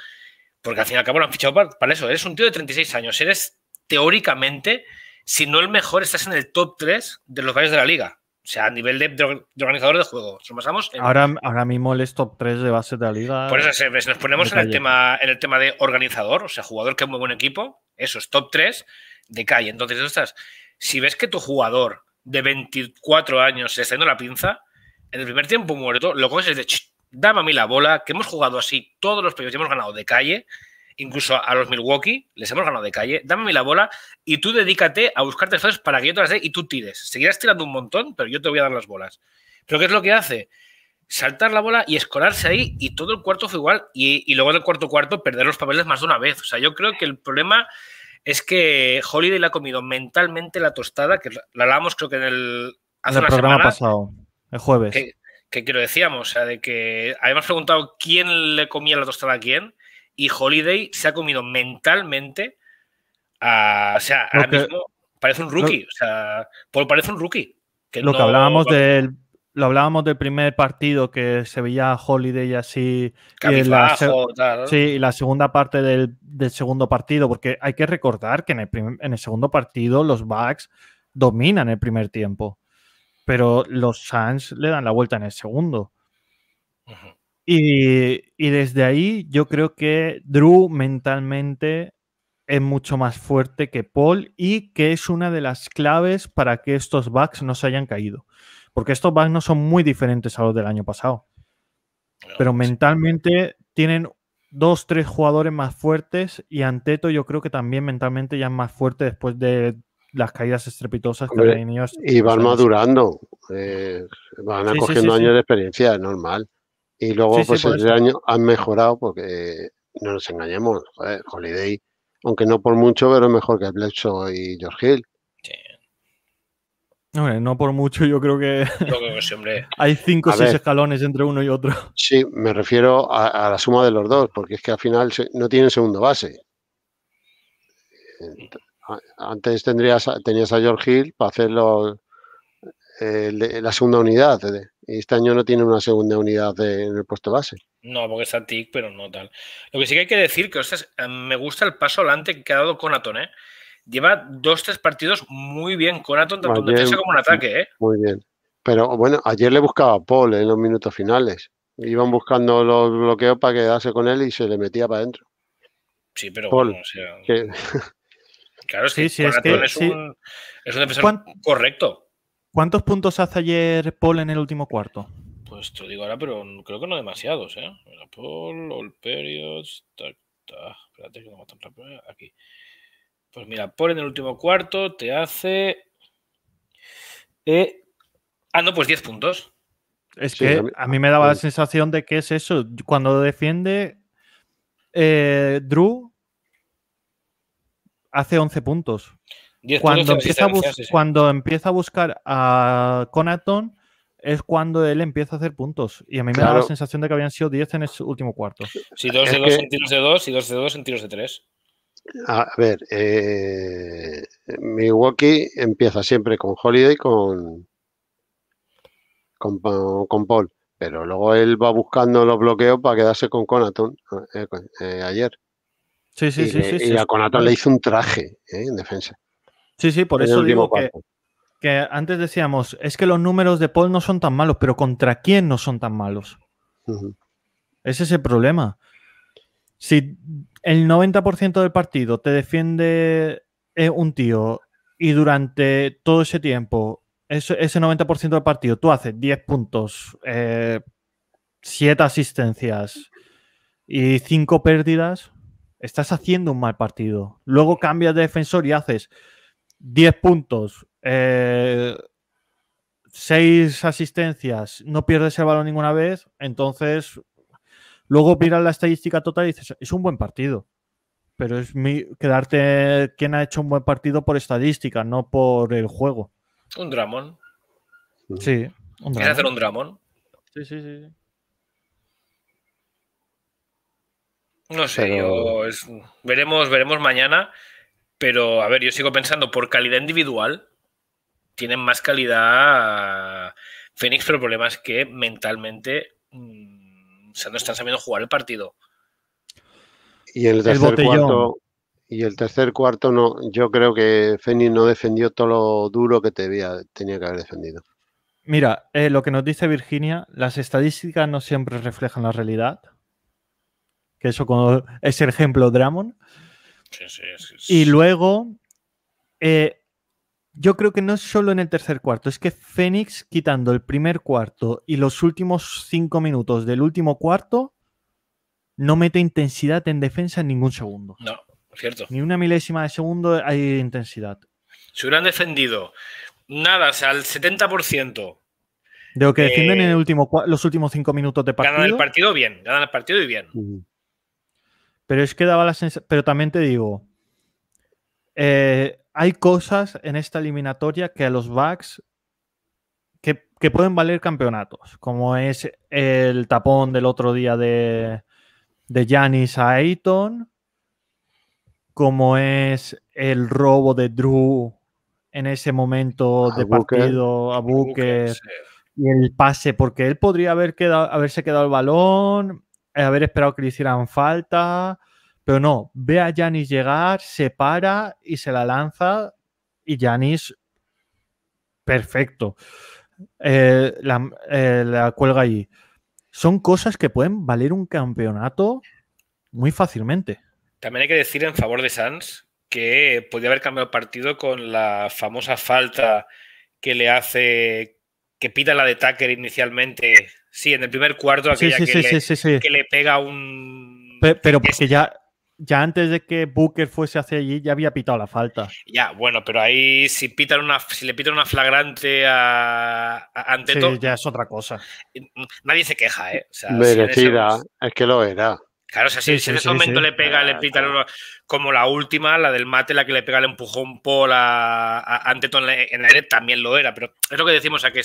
porque al fin y al cabo lo han fichado para eso, eres un tío de 36 años, eres teóricamente, si no el mejor, estás en el top 3 de los varios de la liga. O sea, a nivel de, organizador de juego. ahora, ahora mismo el top 3 de base de la liga. Por eso, si nos ponemos en el, tema, en el tema de organizador, o sea, jugador que es muy buen equipo, eso es top 3 de calle. Entonces, estás, si ves que tu jugador de 24 años se está yendo la pinza, en el primer tiempo muerto, lo coges de, dame a mí la bola, que hemos jugado así todos los partidos y hemos ganado de calle, incluso a los Milwaukee, les hemos ganado de calle, dame la bola y tú dedícate a buscarte cosas para que yo te las dé y tú tires. Seguirás tirando un montón, pero yo te voy a dar las bolas. Pero ¿qué es lo que hace? Saltar la bola y escolarse ahí y todo el cuarto fue igual y, luego en el cuarto cuarto perder los papeles más de una vez. O sea, yo creo que el problema es que Holiday le ha comido mentalmente la tostada, que la hablamos creo que en el... Hace el programa semana, pasado, el jueves. Que, quiero decíamos, o sea, de que habíamos preguntado quién le comía la tostada a quién y Holiday se ha comido mentalmente a. O sea, ahora mismo parece un rookie. o sea, pues parece un rookie. Que lo que hablábamos del. Lo hablábamos del primer partido que se veía Holiday así. Y la, Sí, y la segunda parte del, segundo partido, porque hay que recordar que en el, en el segundo partido los Bucks dominan el primer tiempo, pero los Suns le dan la vuelta en el segundo. Y, desde ahí yo creo que Drew mentalmente es mucho más fuerte que Paul y que es una de las claves para que estos backs no se hayan caído. Porque estos backs no son muy diferentes a los del año pasado. Pero mentalmente tienen dos, tres jugadores más fuertes y Anteto yo creo que también mentalmente ya es más fuerte después de las caídas estrepitosas que tenido. Y van madurando, eh, van acogiendo años de experiencia, es normal. Y luego, pues, el este año han mejorado porque no nos engañemos, Holiday, aunque no por mucho, pero mejor que Blecho y George Hill. no por mucho, yo creo que, (laughs) hay cinco o seis escalones entre uno y otro. Sí, me refiero a, la suma de los dos, porque es que al final no tienen segundo base. Mm. Antes tendrías, tenías a George Hill para hacer eh, la segunda unidad. Este año no tiene una segunda unidad en el puesto base. No, porque está TIC, pero no tal. Lo que sí que hay que decir que, eh, me gusta el paso adelante que ha dado Conatón. Eh. Lleva dos, tres partidos muy bien Conatón, tanto en defensa como en ataque, eh. Muy bien. Pero bueno, ayer le buscaba a Paul en los minutos finales. Iban buscando los bloqueos para quedarse con él y se le metía para adentro. Sí, pero Claro, sí, es, un, es un defensor correcto. ¿Cuántos puntos hace ayer Paul en el último cuarto? Pues te lo digo ahora, pero creo que no demasiados, ¿eh? Paul, All tac, tac. Espérate que no eh, Aquí. Pues mira, Paul en el último cuarto te hace. Eh, ah, no, pues 10 puntos. Es que a mí me daba la sensación de que es eso. Cuando defiende eh, Drew, hace 11 puntos. Cuando empieza, a buscar a Conaton es cuando él empieza a hacer puntos. Y a mí me da la sensación de que habían sido 10 en el último cuarto. Si 2 de 2 en tiros de 2 y 2 de 2 en tiros de 3. A ver, eh, Milwaukee empieza siempre con Holiday con, con, Paul, pero luego él va buscando los bloqueos para quedarse con Conaton eh, eh, ayer. Sí, sí, sí, sí, Y a Conaton le hizo un traje eh, en defensa. Sí, sí, por eso digo que, antes decíamos, es que los números de Paul no son tan malos, pero ¿contra quién no son tan malos? Ese es el problema. Si el 90% del partido te defiende eh, un tío y durante todo ese tiempo, ese 90% del partido, tú haces 10 puntos, 7 eh, asistencias y 5 pérdidas, estás haciendo un mal partido. Luego cambias de defensor y haces 10 puntos, eh, ...seis 6 asistencias, no pierdes el balón ninguna vez, entonces luego miras la estadística total y dices, es un buen partido. Pero es mi, quedarte quien ha hecho un buen partido por estadística, no por el juego. Un Dramón. Sí. Un hacer un Dramón? Sí, sí, sí. No sé, veremos, veremos mañana. Pero, a ver, yo sigo pensando, por calidad individual, tienen más calidad Phoenix, pero el problema es que mentalmente mm, no están sabiendo jugar el partido. Y el tercer cuarto. Y el tercer cuarto, no, yo creo que Phoenix no defendió todo lo duro que tenía que haber defendido. Mira, eh, lo que nos dice Virginia, las estadísticas no siempre reflejan la realidad. Que eso es el ejemplo Dramon y luego, eh, yo creo que no es solo en el tercer cuarto, es que Fénix, quitando el primer cuarto y los últimos cinco minutos del último cuarto, no mete intensidad en defensa en ningún segundo. No, cierto. Ni una milésima de segundo hay intensidad. Si hubieran defendido nada, o sea, al 70%. De lo que defienden en eh, el último, los últimos cinco minutos de partido. Ganan el partido bien, ganan el partido y bien. Pero es que daba la sensación. Pero también te digo. Eh, hay cosas en esta eliminatoria que a los backs que, pueden valer campeonatos, como es el tapón del otro día de de a Ayton, como es el robo de Drew en ese momento de partido a Booker, y el pase, porque él podría haber quedado, haberse quedado el balón, eh, haber esperado que le hicieran falta, pero no, ve a Yanis llegar, se para y se la lanza y Janis perfecto, eh, eh, la, cuelga allí. Son cosas que pueden valer un campeonato muy fácilmente. También hay que decir en favor de Sanz que podía haber cambiado partido con la famosa falta que le hace, que pida la de Tucker inicialmente Sí, en el primer cuarto, aquella que, le, pega un. Pero, porque ya, ya antes de que Booker fuese hacia allí, ya había pitado la falta. Ya, bueno, pero ahí si pitan una, si le pitan una flagrante a, a Anteto. Sí, ya es otra cosa. Nadie se queja, ¿eh? O Merecida, es que lo era. Claro, o sea, si, en ese momento le pega, le pita como la última, la del mate, la que le pega el empujón un a, a Anteton en la red, también lo era, pero es lo que decimos, o que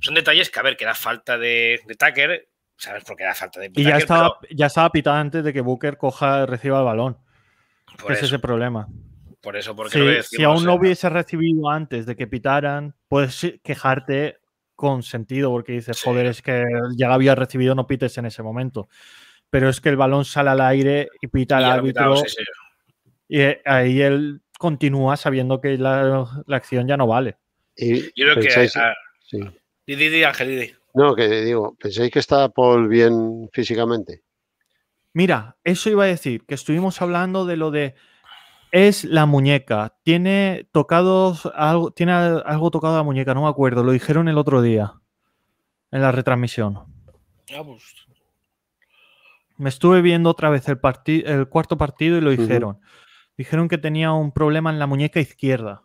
son detalles que, a ver, que da falta de, Tucker, sabes por qué da falta de Y ya estaba, pitada antes de que Booker coja, reciba el balón. ese es el problema. Por eso, porque si aún no hubiese recibido antes de que pitaran, puedes quejarte con sentido, porque dices, joder, es que ya había recibido, no pites en ese momento pero es que el balón sale al aire y pita al árbitro. Y eh, ahí él continúa sabiendo que la, acción ya no vale. Y Yo creo que. Ah, Didi, No, que digo, ¿pensáis que está por bien físicamente? Mira, eso iba a decir, que estuvimos hablando de lo de. Es la muñeca. Tiene tocados. Algo, tiene algo tocado a la muñeca, no me acuerdo. Lo dijeron el otro día. En la retransmisión. Ah, pues, me estuve viendo otra vez el, cuarto partido y lo dijeron. Dijeron que tenía un problema en la muñeca izquierda.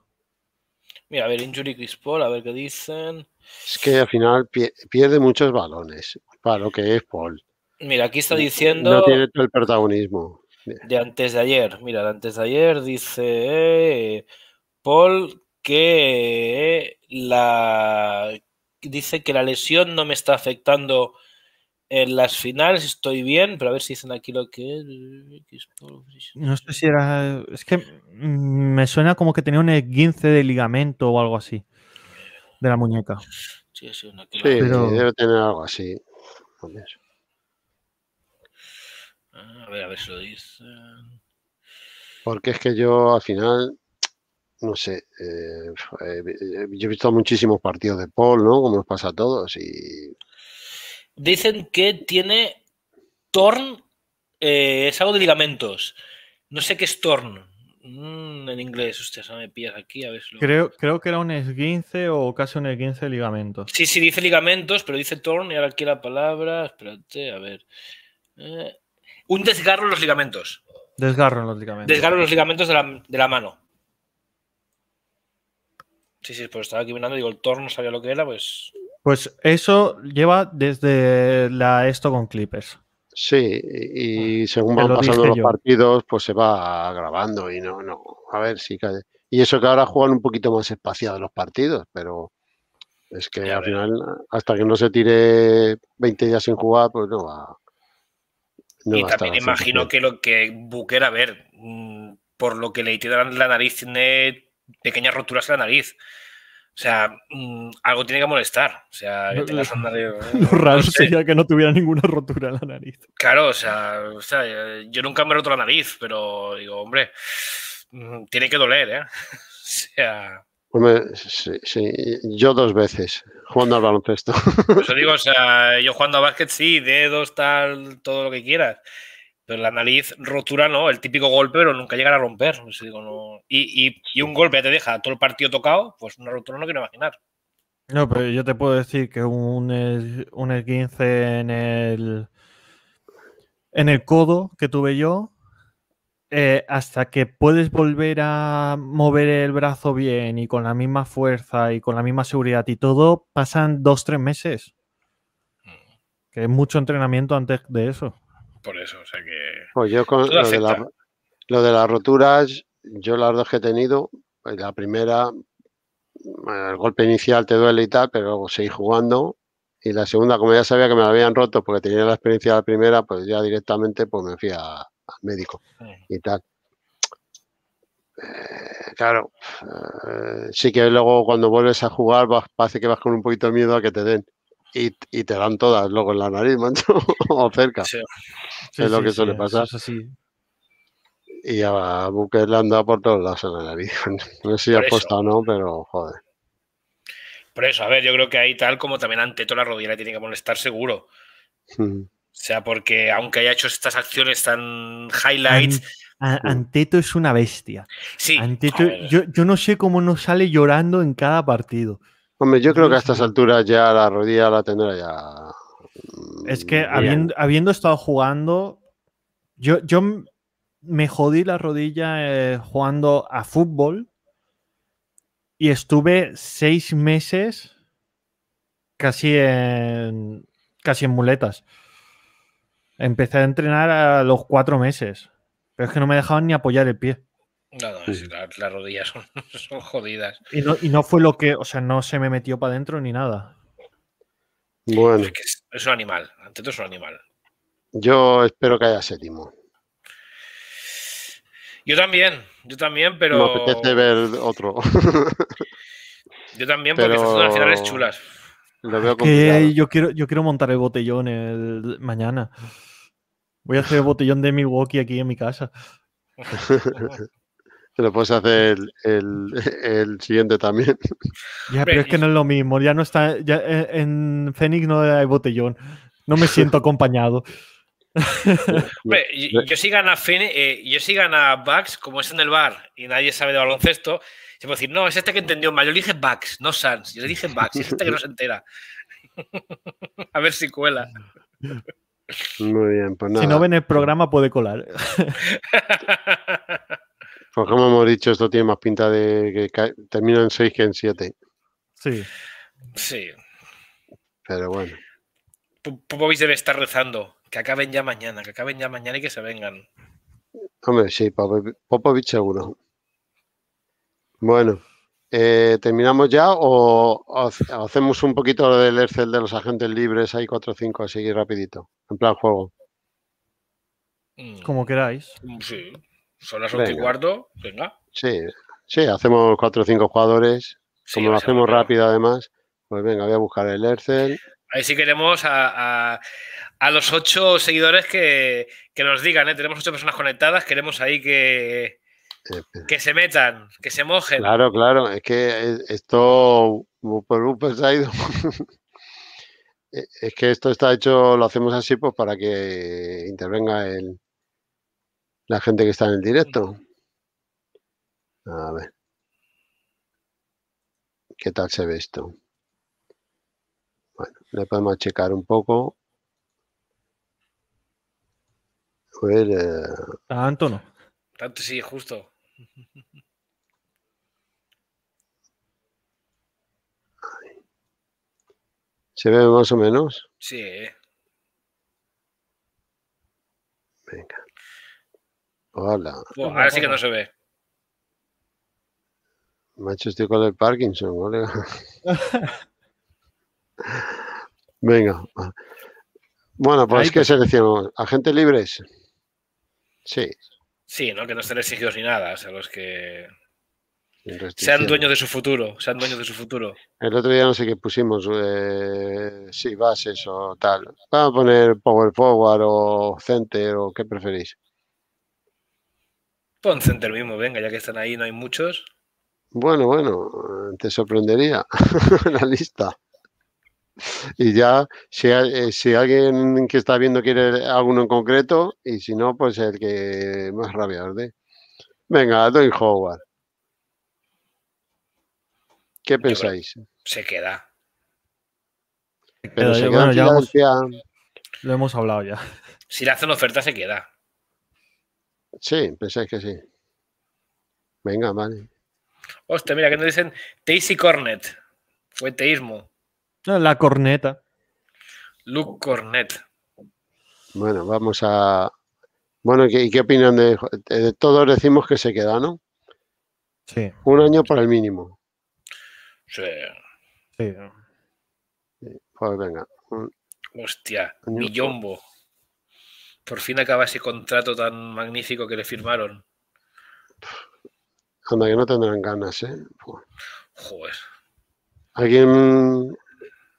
Mira, a ver, Injury Chris Paul, a ver qué dicen. Es que al final pierde muchos balones para lo que es Paul. Mira, aquí está diciendo. No tiene todo el protagonismo. De antes de ayer. Mira, de antes de ayer dice eh, Paul que eh, la. Dice que la lesión no me está afectando en las finales estoy bien, pero a ver si dicen aquí lo que es. No sé si era. Es que mm, me suena como que tenía un esguince de ligamento o algo así. De la muñeca. Sí, sí, una sí, pero... debe tener algo así. Ah, a ver. a ver, si lo dicen. Porque es que yo al final no sé, eh, eh, yo he visto muchísimos partidos de Paul, ¿no? Como nos pasa a todos, y Dicen que tiene torn, eh, es algo de ligamentos. No sé qué es torn. Mm, en inglés, usted no me aquí, a ver creo, creo que era un esguince o casi un esguince de ligamentos. Sí, sí, dice ligamentos, pero dice torn y ahora aquí la palabra, espérate, a ver. Eh, un desgarro en los ligamentos. Desgarro en los ligamentos. Desgarro los ligamentos de la, de la mano. Sí, sí, pues estaba aquí mirando, digo, el torn no sabía lo que era, pues pues eso lleva desde la esto con Clippers. Sí, y ah, según van pasando los partidos, pues se va grabando y no, no. A ver si cae. Y eso que ahora juegan un poquito más espaciados los partidos, pero es que al final, hasta que no se tire 20 días sin jugar, pues no va. y también imagino que lo que Booker, a ver, mm, por lo que le tiran la nariz, tiene pequeñas roturas en la nariz. O sea, mm, algo tiene que molestar. O sea, que tengas un (laughs) Lo raro sería que no tuviera ninguna rotura en la nariz. Claro, o sea, yo nunca me he roto la nariz, pero digo, hombre, mm, tiene que doler, ¿eh? (laughs) o sea. Hombre, sí, yo dos veces, jugando al baloncesto. Pues (laughs) digo, o sea, yo jugando a básquet sí, dedos, tal, todo lo que quieras. Pero la nariz rotura, ¿no? El típico golpe, pero nunca llega a romper. y, un golpe te deja todo el partido tocado, pues una rotura no quiero imaginar. No, pero yo te puedo decir que un, un 15 en el, en el codo que tuve yo, eh, hasta que puedes volver a mover el brazo bien y con la misma fuerza y con la misma seguridad y todo, pasan dos, tres meses. Mm. Que es mucho entrenamiento antes de eso por eso. O sea que. Pues yo con lo de, las roturas, yo las dos que he tenido, pues la primera, el golpe inicial te duele y tal, pero luego seguí jugando. Y la segunda, como ya sabía que me la habían roto porque tenía la experiencia de la primera, pues ya directamente pues me fui al médico y tal. Eh, claro, eh, sí que luego cuando vuelves a jugar vas, parece que vas con un poquito de miedo a que te den y, te dan todas luego en la nariz, (laughs) mancho, o cerca. es lo que suele pasar. así. Y a Booker le han dado por todos lados en la nariz. (laughs) No sé si ha puesto o no, pero joder. Por eso, a ver, yo creo que ahí tal como también Anteto la rodilla tiene que molestar seguro. Mm. O sea, porque aunque haya hecho estas acciones tan highlights. Mm. Anteto es una bestia. Sí. Anteto, yo, yo no sé cómo no sale llorando en cada partido. Hombre, yo creo que a estas alturas ya la rodilla la tendrá ya. Mm, es que habiendo, estado jugando, yo, me jodí la rodilla eh, jugando a fútbol y estuve seis meses casi en, casi en muletas. Empecé a entrenar a los cuatro meses, pero es que no me dejaban ni apoyar el pie las, rodillas son, (laughs) jodidas. Y no, fue lo que, o sea, no se me metió para adentro ni nada. Bueno. Es, un animal, ante todo es un animal. Yo espero que haya séptimo. Yo también, yo también, pero. Me ver otro. (laughs) yo también, porque estas finales chulas. Lo veo yo quiero, yo quiero montar el botellón el, mañana. Voy a hacer el botellón de Milwaukee aquí en mi casa. (laughs) Te lo puedes hacer (laughs) el, siguiente también. Ya, pero es que no es lo mismo. Ya no está. Ya, eh, en Fénix no hay botellón. No me siento (laughs) acompañado. (laughs) yo, yo, si gana Fene, eh, yo como es en el bar y nadie sabe de baloncesto, se puede decir, no, es este que entendió mal. Yo le dije Bucks, no Sans. Yo le dije Bucks, es este que no se entera. A ver si cuela. Muy bien, pues nada. Si no ven el programa, puede colar como hemos dicho, esto tiene más pinta de que termina en 6 que en 7. Sí. Sí. Pero bueno. Popovich debe estar rezando. Que acaben ya mañana, que acaben ya mañana y que se vengan. Hombre, sí, Popovich seguro. Bueno, eh, ¿terminamos ya o, hacemos un poquito del Excel de los agentes libres? Hay 4 o 5, así rapidito, en plan juego. Mm. Como queráis. Sí. Son las 11 y cuarto, venga. Sí, sí, hacemos cuatro o cinco jugadores. Como lo hacemos rápido, además, pues venga, voy a buscar el Ercel. Ahí sí queremos a, los ocho seguidores que, nos digan, ¿eh? tenemos ocho personas conectadas, queremos ahí que, eh, eh. que se metan, que se mojen. Claro, claro, es que esto uh, por pues, un uh, pues, (laughs) es que esto está hecho, lo hacemos así pues para que intervenga el, la gente que está en el directo. A ver. ¿Qué tal se ve esto? Bueno, le podemos checar un poco. A ver, eh, no. sí, justo. ¿Se ve más o menos? Sí. Venga. Hola. ahora sí que no se ve. Macho, estoy con el Parkinson, ¿vale? (laughs) Venga. Bueno, pues que ¿qué seleccionamos? ¿Agentes libres? Sí. Sí, ¿no? Que no estén exigidos ni nada. O sea, los que sean dueños de su futuro, sean dueños de su futuro. El otro día no sé qué pusimos, eh, sí, bases o tal. Vamos a poner power forward o center o qué preferís. Pon mismo, venga, ya que están ahí, no hay muchos. Bueno, bueno, te sorprendería (laughs) la lista. Y ya, eh, si, alguien que está viendo quiere alguno en concreto, y si no, pues el que más rabia os Venga, doy Howard. ¿Qué pensáis? Se queda. Pero, se queda ya lo hemos hablado ya. Si le hacen oferta, se queda. Sí, pensáis que sí. Venga, vale. Hostia, mira, que nos dicen Tacy Cornet. Fue teísmo. La corneta. Luke Cornet. Bueno, vamos a. Bueno, ¿y qué, opinan de, Todos decimos que se queda, ¿no? Sí. Un año para el mínimo. Sí. Sí. Pues venga. Hostia, Millombo por fin acaba ese contrato tan magnífico que le firmaron. Anda, que no tendrán ganas, ¿eh? Joder. Alguien.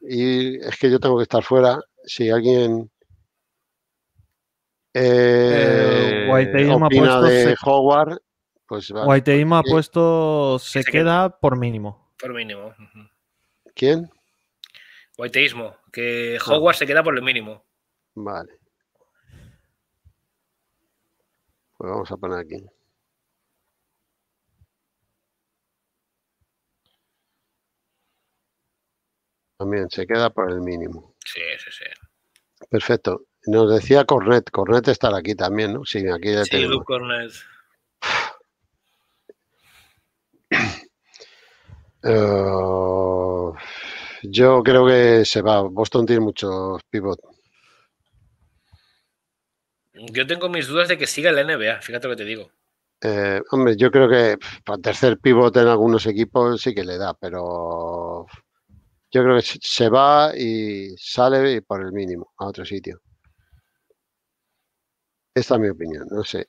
Y es que yo tengo que estar fuera. Si alguien. Eh, eh ha puesto de se... Howard, pues ha puesto se, queda, por mínimo. Por mínimo. ¿Quién? Guaiteísmo. que ah. Howard se queda por lo mínimo. Vale. Pues vamos a poner aquí. También se queda por el mínimo. Sí, sí, sí. Perfecto. Nos decía Cornet. Cornet estará aquí también, ¿no? Sí, aquí sí, Cornet. (sighs) Eh, yo creo que se va. Boston tiene muchos pivot. Yo tengo mis dudas de que siga en la NBA, fíjate lo que te digo. Eh, hombre, yo creo que para tercer pivote en algunos equipos sí que le da, pero yo creo que se va y sale por el mínimo a otro sitio. Esta es mi opinión, no sé.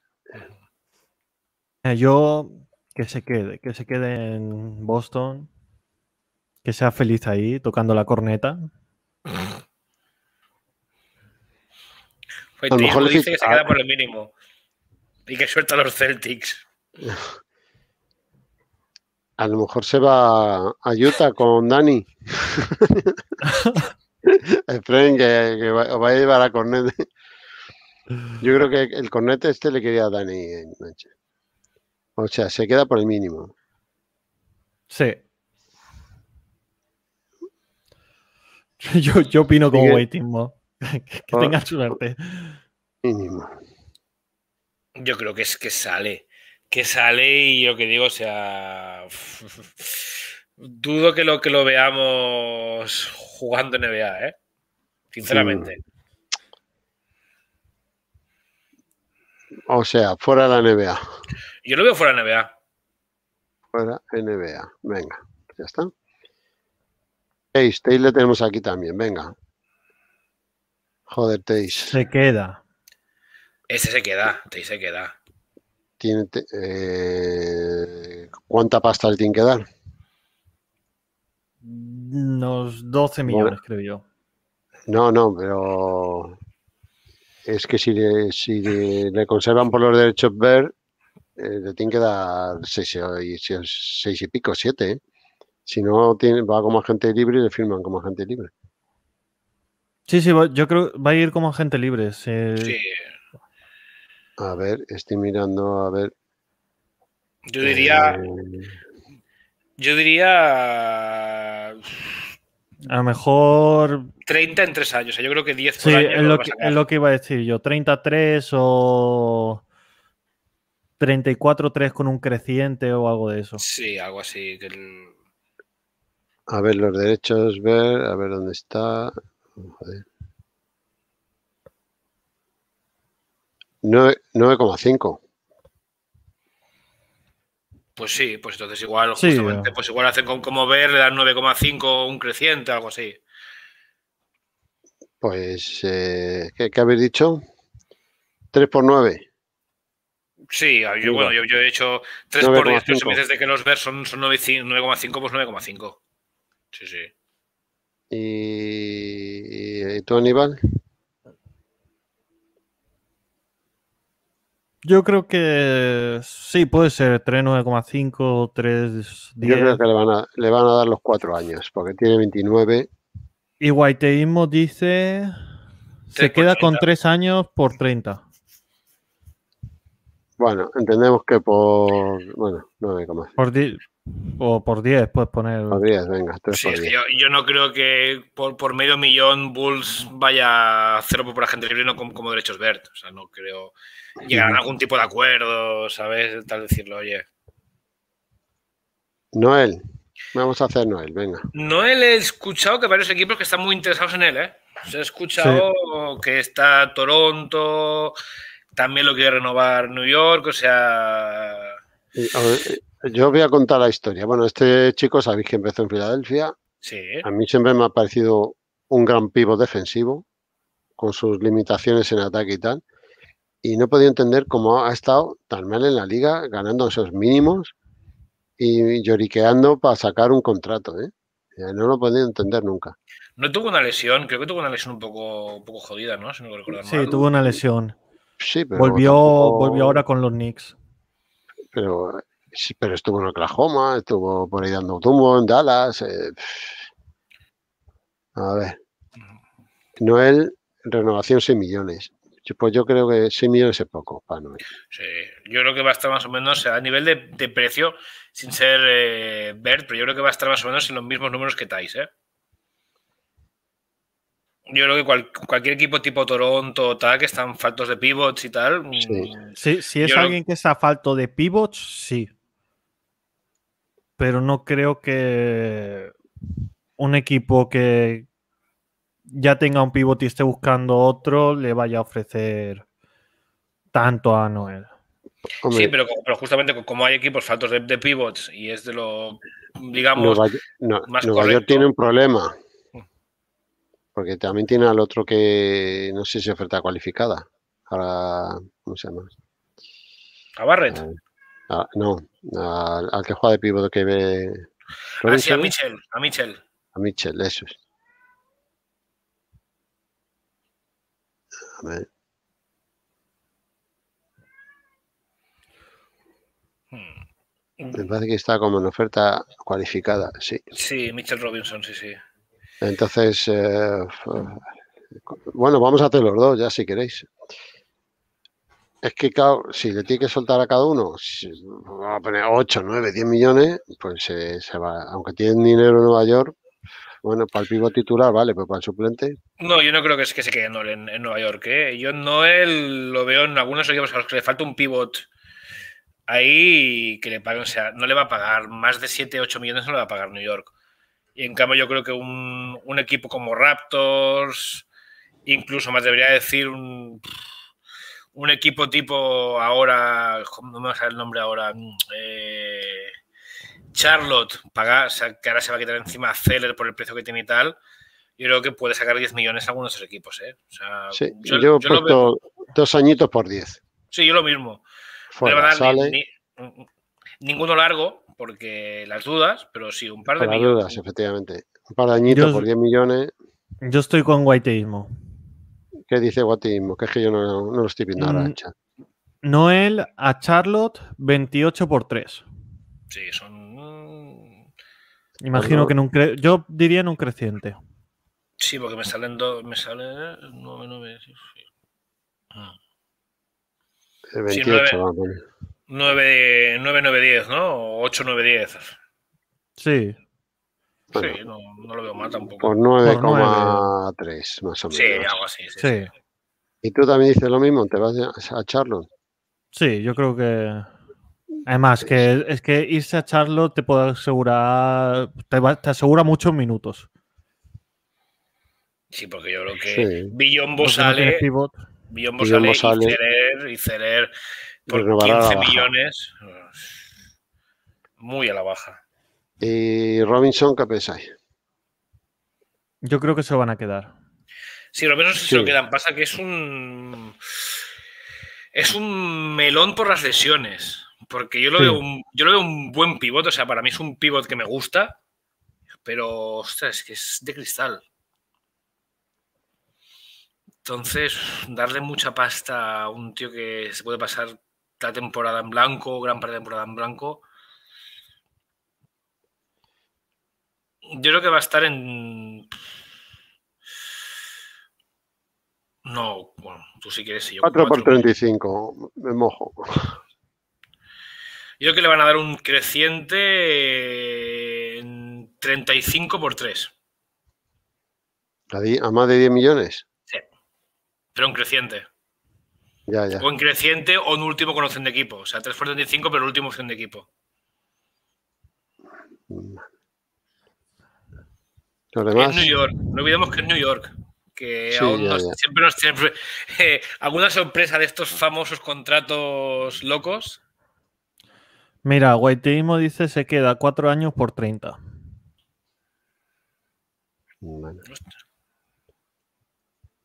Eh, yo que se quede, que se quede en Boston, que sea feliz ahí tocando la corneta. (laughs) a lo mejor dice que se queda por el mínimo. Y que suelta a los Celtics. A lo mejor se va a Utah con Dani. (laughs) Esperen que, que va, a llevar a Cornete. Yo creo que el Cornete este le quería a Dani. O sea, se queda por el mínimo. Sí. (laughs) Yo, opino como Waiting (laughs) que tenga suerte. suerte. Yo creo que es que sale. Que sale y yo que digo, o sea. (laughs) dudo que lo que lo veamos jugando NBA, ¿eh? Sinceramente. O sea, fuera de la NBA. Yo lo veo fuera de NBA. Fuera NBA. Venga, ya está. Hey, Stay le tenemos aquí también. Venga, Joder, Teis. Se queda. Ese se queda, Teis se queda. Tiene, eh, ¿Cuánta pasta le tiene que dar? Unos 12 millones, creo yo. No, no, pero es que si le, conservan por los derechos ver, eh, le tienen que dar 6 seis, y pico, 7. ¿eh? Si no, tiene, va como agente libre y le firman como agente libre. Sí, sí, yo creo que va a ir como gente libre. Sí. A ver, estoy mirando, a ver. Yo diría. Eh. Yo diría. A lo mejor. 30 en 3 años. yo creo que 10 por sí, Es lo, que, es lo que iba a decir yo. 33 o. 34-3 con un creciente o algo de eso. Sí, algo así. A ver, los derechos, ver, a ver dónde está. 9,5. Pues sí, pues entonces igual, justamente, pues igual hacen con como ver, le dan 9,5 un creciente, algo así. Pues, eh, ¿qué, habéis dicho? 3 por 9. Sí, yo, bueno, yo, he hecho 3 por 10, pero si de que los ver son 9,5, pues 9,5. Sí, sí y tú, Aníbal. Yo creo que sí, puede ser 3,9,5, 3, 10. Yo creo que le van, a, dar los cuatro años, porque tiene 29. Y Guaiteísmo dice, se queda con tres años por 30. Bueno, entendemos que por. Bueno, 9,5. Por, o por 10 puedes poner. Por 10, venga. yo, no creo que por, medio millón Bulls vaya a hacerlo por agente libre no como, como derechos Bert. O sea, no creo. llegar a algún tipo de acuerdo, ¿sabes? Tal decirlo, oye. Noel. Vamos a hacer Noel, venga. Noel he escuchado que varios equipos que están muy interesados en él, ¿eh? Se ha escuchado que está Toronto, también lo quiere renovar New York, o sea. Yo voy a contar la historia. Bueno, este chico sabéis que empezó en Filadelfia. Sí. A mí siempre me ha parecido un gran pivo defensivo, con sus limitaciones en ataque y tal. Y no he podido entender cómo ha estado tan mal en la liga, ganando esos mínimos y lloriqueando para sacar un contrato. ¿eh? No lo he podido entender nunca. No tuvo una lesión, creo que tuvo una lesión un poco, poco jodida, ¿no? sí, tuvo una lesión. Sí, pero volvió, volvió ahora con los Knicks. Pero pero estuvo en Oklahoma, estuvo por ahí dando tumbo en Dallas. Eh, a ver. Noel, renovación 6 millones. Pues yo creo que 6 millones es poco para Noel. Sí, yo creo que va a estar más o menos a nivel de, precio, sin ser eh, Bert, pero yo creo que va a estar más o menos en los mismos números que Tais, ¿eh? Yo creo que cualquier equipo tipo Toronto, tal, que están faltos de pivots y tal. Sí, mm, si es alguien que está falto de pivots, sí pero no creo que un equipo que ya tenga un pivot y esté buscando otro le vaya a ofrecer tanto a Noel. Sí, pero, justamente como hay equipos faltos de, pivots y es de lo, digamos, Nueva, no, York tiene un problema. Mm. Porque también tiene al otro que no sé si oferta cualificada. Ahora, ¿cómo se llama? ¿A Barrett? Eh, no, al, que juega de pivote que ve. Ah, a Michel. a Michel, A Mitchell, eso es. Hmm. Me parece que está como en oferta cualificada, sí. Sí, Mitchell Robinson, sí, sí. Entonces, eh, bueno, vamos a hacer los dos ya si queréis es que si le tiene que soltar a cada uno, vamos a poner 8, 9, 10 millones, pues se va. Aunque tienen dinero en Nueva York, bueno, para el pivot titular, vale, pero para el suplente. No, yo no creo que, se quede en, Nueva York. ¿eh? Yo Noel lo veo en algunos equipos a los que le falta un pivot ahí que le paguen. O sea, no le va a pagar más de 7, 8 millones, no le va a pagar New York. Y en cambio, yo creo que un equipo como Raptors, incluso más debería decir un un equipo tipo ahora, no me a sale el nombre ahora, mm, eh, Charlotte, que ahora se va a quitar encima a Zeller por el precio que tiene y tal, yo creo que puede sacar 10 millones algunos de esos equipos. ¿eh? sí, yo, he dos añitos por 10. Sí, yo lo mismo. ninguno largo, porque las dudas, pero sí, un par de Para dudas, efectivamente. Un par de añitos por 10 millones. Yo estoy con guaiteísmo. ¿Qué dice Guatismo? Que es que yo no, no lo estoy viendo ahora. Mm, Noel a Charlotte 28 por 3. Sí, son. Mm, Imagino bueno. que en un cre... yo diría en un creciente. Sí, porque me salen dos, me sale 9, 9, sí, sí. Ah. 28, eh, sí, 9, 9, 9, 9, 10, ¿no? 8, 9, 10. Sí sí, no, lo veo mal tampoco. Por 9,3 más o menos. Sí, algo así. Sí, ¿Y tú también dices lo mismo? ¿Te vas a Charlo? Sí, yo creo que. Además, que es que irse a Charlotte te puede asegurar. Te, asegura muchos minutos. Sí, porque yo creo que sí. Billombo sale. No Billombo sale, y Celer y Cerer por 15 millones. Pues, muy a la baja. Y Robinson, ¿qué pensáis? Yo creo que se lo van a quedar. Sí, lo menos se lo quedan. Pasa que es un. Es un melón por las lesiones. Porque yo lo, veo un, yo veo un buen pivot. O sea, para mí es un pivot que me gusta. Pero, ostras, es que es de cristal. Entonces, darle mucha pasta a un tío que se puede pasar la temporada en blanco, gran parte de la temporada en blanco, Yo creo que va a estar en. No, bueno, tú si quieres. Si yo 4 por 35, me mojo. Yo creo que le van a dar un creciente en 35 por 3. ¿A más de 10 millones? Sí. Pero un creciente. O en creciente o en último con opción de equipo. O sea, 3 por 35, pero último opción de equipo. Los New York, no olvidemos que es New York. Que aún siempre nos tiene (laughs) eh, alguna sorpresa de estos famosos contratos locos. Mira, Guaitismo dice se queda cuatro años por 30. 4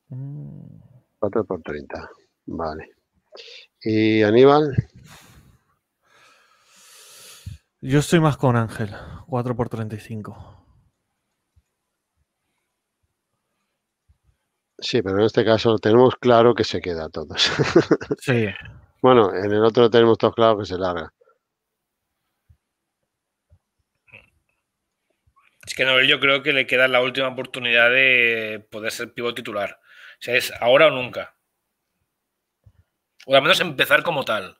mm. Cuatro por 30. Vale. ¿Y Aníbal? Yo estoy más con Ángel, 4 por 35. Sí, pero en este caso tenemos claro que se queda todos. Sí. (laughs) bueno, en el otro tenemos todos claro que se larga. Es que Noel yo creo que le queda la última oportunidad de poder ser pívot titular. O sea, es ahora o nunca. O al menos empezar como tal.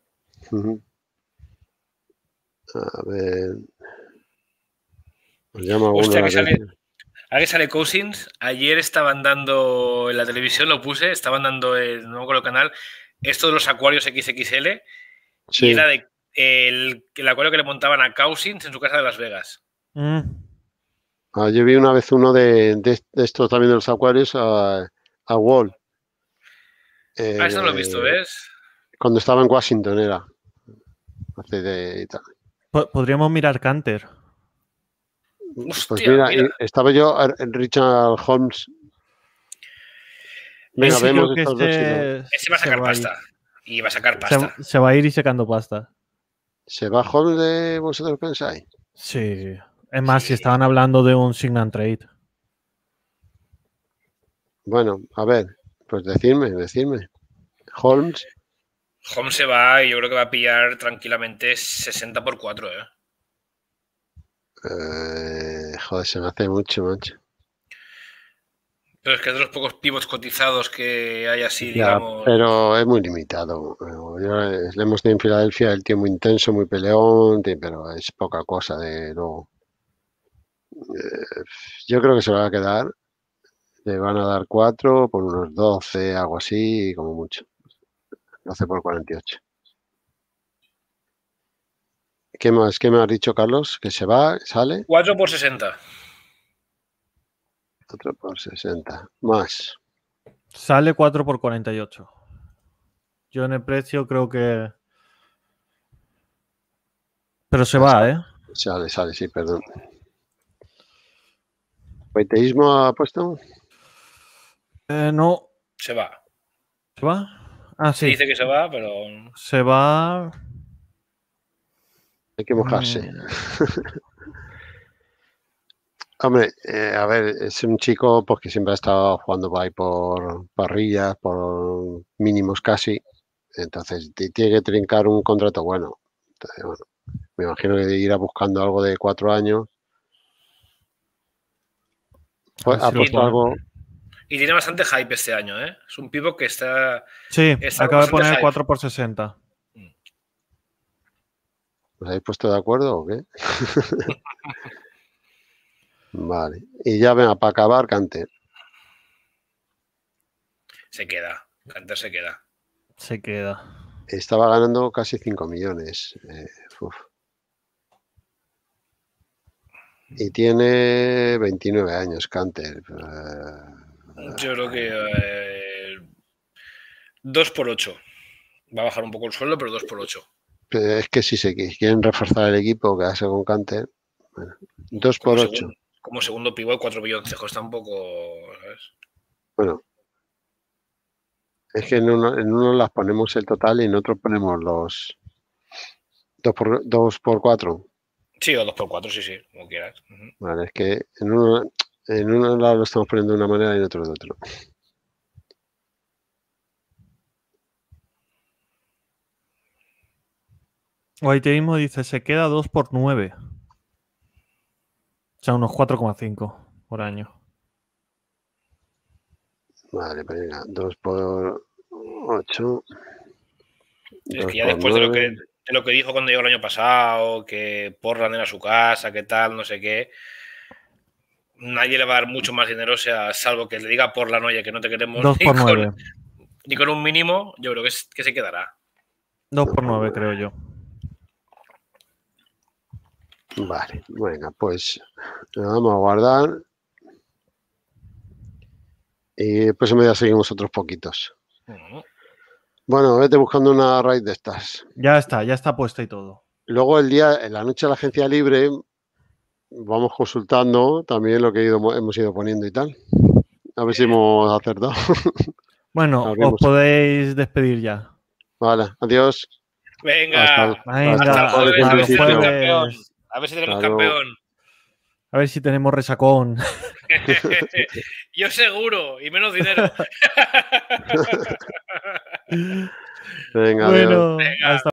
A ver. Pues llama que sale Cousins, ayer estaban dando en la televisión, lo puse, estaban dando en no el canal, esto de los acuarios XXL. Y era de el, el, acuario que le montaban a Cousins en su casa de Las Vegas. Mm. Ah, yo vi una vez uno de, de, estos también de los acuarios a, Wall. Eh, eso no lo he visto, eh, ¿ves? Cuando estaba en Washington era. de, Podríamos mirar Canter pues mira, estaba yo eh, en Richard Holmes. Venga, vemos estos este va a sacar pasta. Y va a sacar pasta. Se, va a ir y sacando pasta. ¿Se va Holmes de vosotros pensáis? Sí. Es más, si estaban hablando de un Sign Trade. Bueno, a ver, pues decidme, decidme. Holmes. Holmes se va y yo creo que va a pillar tranquilamente 60 por 4, ¿eh? Eh, joder, se me hace mucho, mancha. Pero es que de los pocos pivots cotizados que hay así, digamos. pero es muy limitado. Eh, le hemos tenido en Filadelfia el tiempo intenso, muy peleón, pero es poca cosa de eh, Yo creo que se va a quedar. Le van a dar cuatro por unos 12, algo así, como mucho. 12 por 48. ¿Qué más? ¿Qué me has dicho, Carlos? Que se va, sale. 4 por 60. 4 por 60. Más. Sale 4 por 48. Yo en el precio creo que. Pero se va, ¿eh? Sale, sale, sí, perdón. ¿Peteísmo ha puesto? Eh, no. Se va. ¿Se va? Ah, sí. dice que se va, pero. Se va. Hay que mojarse. (laughs) Hombre, eh, a ver, es un chico pues, que siempre ha estado jugando por por parrillas, por mínimos casi. Entonces tiene que trincar un contrato bueno. me imagino que irá buscando algo de cuatro años. Pues, ah, y tiene bastante hype este año, ¿eh? Es un pivo que está. Sí, acaba de poner 4 por 60. ¿Os habéis puesto de acuerdo o qué? (laughs) vale. Y ya venga, para acabar, Cante. Se queda. Canter se queda. Se queda. Estaba ganando casi 5 millones. Eh, y tiene 29 años, Canter. Eh. Yo creo que 2 eh, por 8. Va a bajar un poco el sueldo, pero 2 por 8 es que si se quieren reforzar el equipo, quedarse con cante Bueno, 2 por 8. Como segundo pivot, 4 un un ¿sabes? Bueno. Es que en uno, en uno las ponemos el total y en otro ponemos los 2 por, dos por 4. Sí, o 2 por 4, sí, sí, como quieras. Vale, es que en uno, en uno lado lo estamos poniendo de una manera y en otro de otro. Ahí mismo dice, se queda 2 x 9. O sea, unos 4,5 por año. Vale, pues mira 2 x 8. Es que ya después de lo que, dijo cuando llegó el año pasado, que porran era su casa, que tal, no sé qué, nadie le va a dar mucho más dinero, o sea, salvo que le diga por la oye, que no te queremos 2 (laughs) ni, por con, con, un mínimo, yo creo que, se quedará. 2 por 9, creo yo. Vale, bueno, pues vamos a guardar. Y después en media seguimos otros poquitos. Bueno, vete buscando una raid de estas. Ya está, ya está puesta y todo. Luego el día, en la noche de la agencia libre, vamos consultando también lo que hemos ido poniendo y tal. A ver si hemos acertado. (laughs) Bueno, os podéis despedir ya. Vale, adiós. Venga, hasta, luego. A ver si tenemos campeón. A ver si tenemos resacón. (laughs) Yo seguro, y menos dinero. (laughs) Venga, bueno, Venga.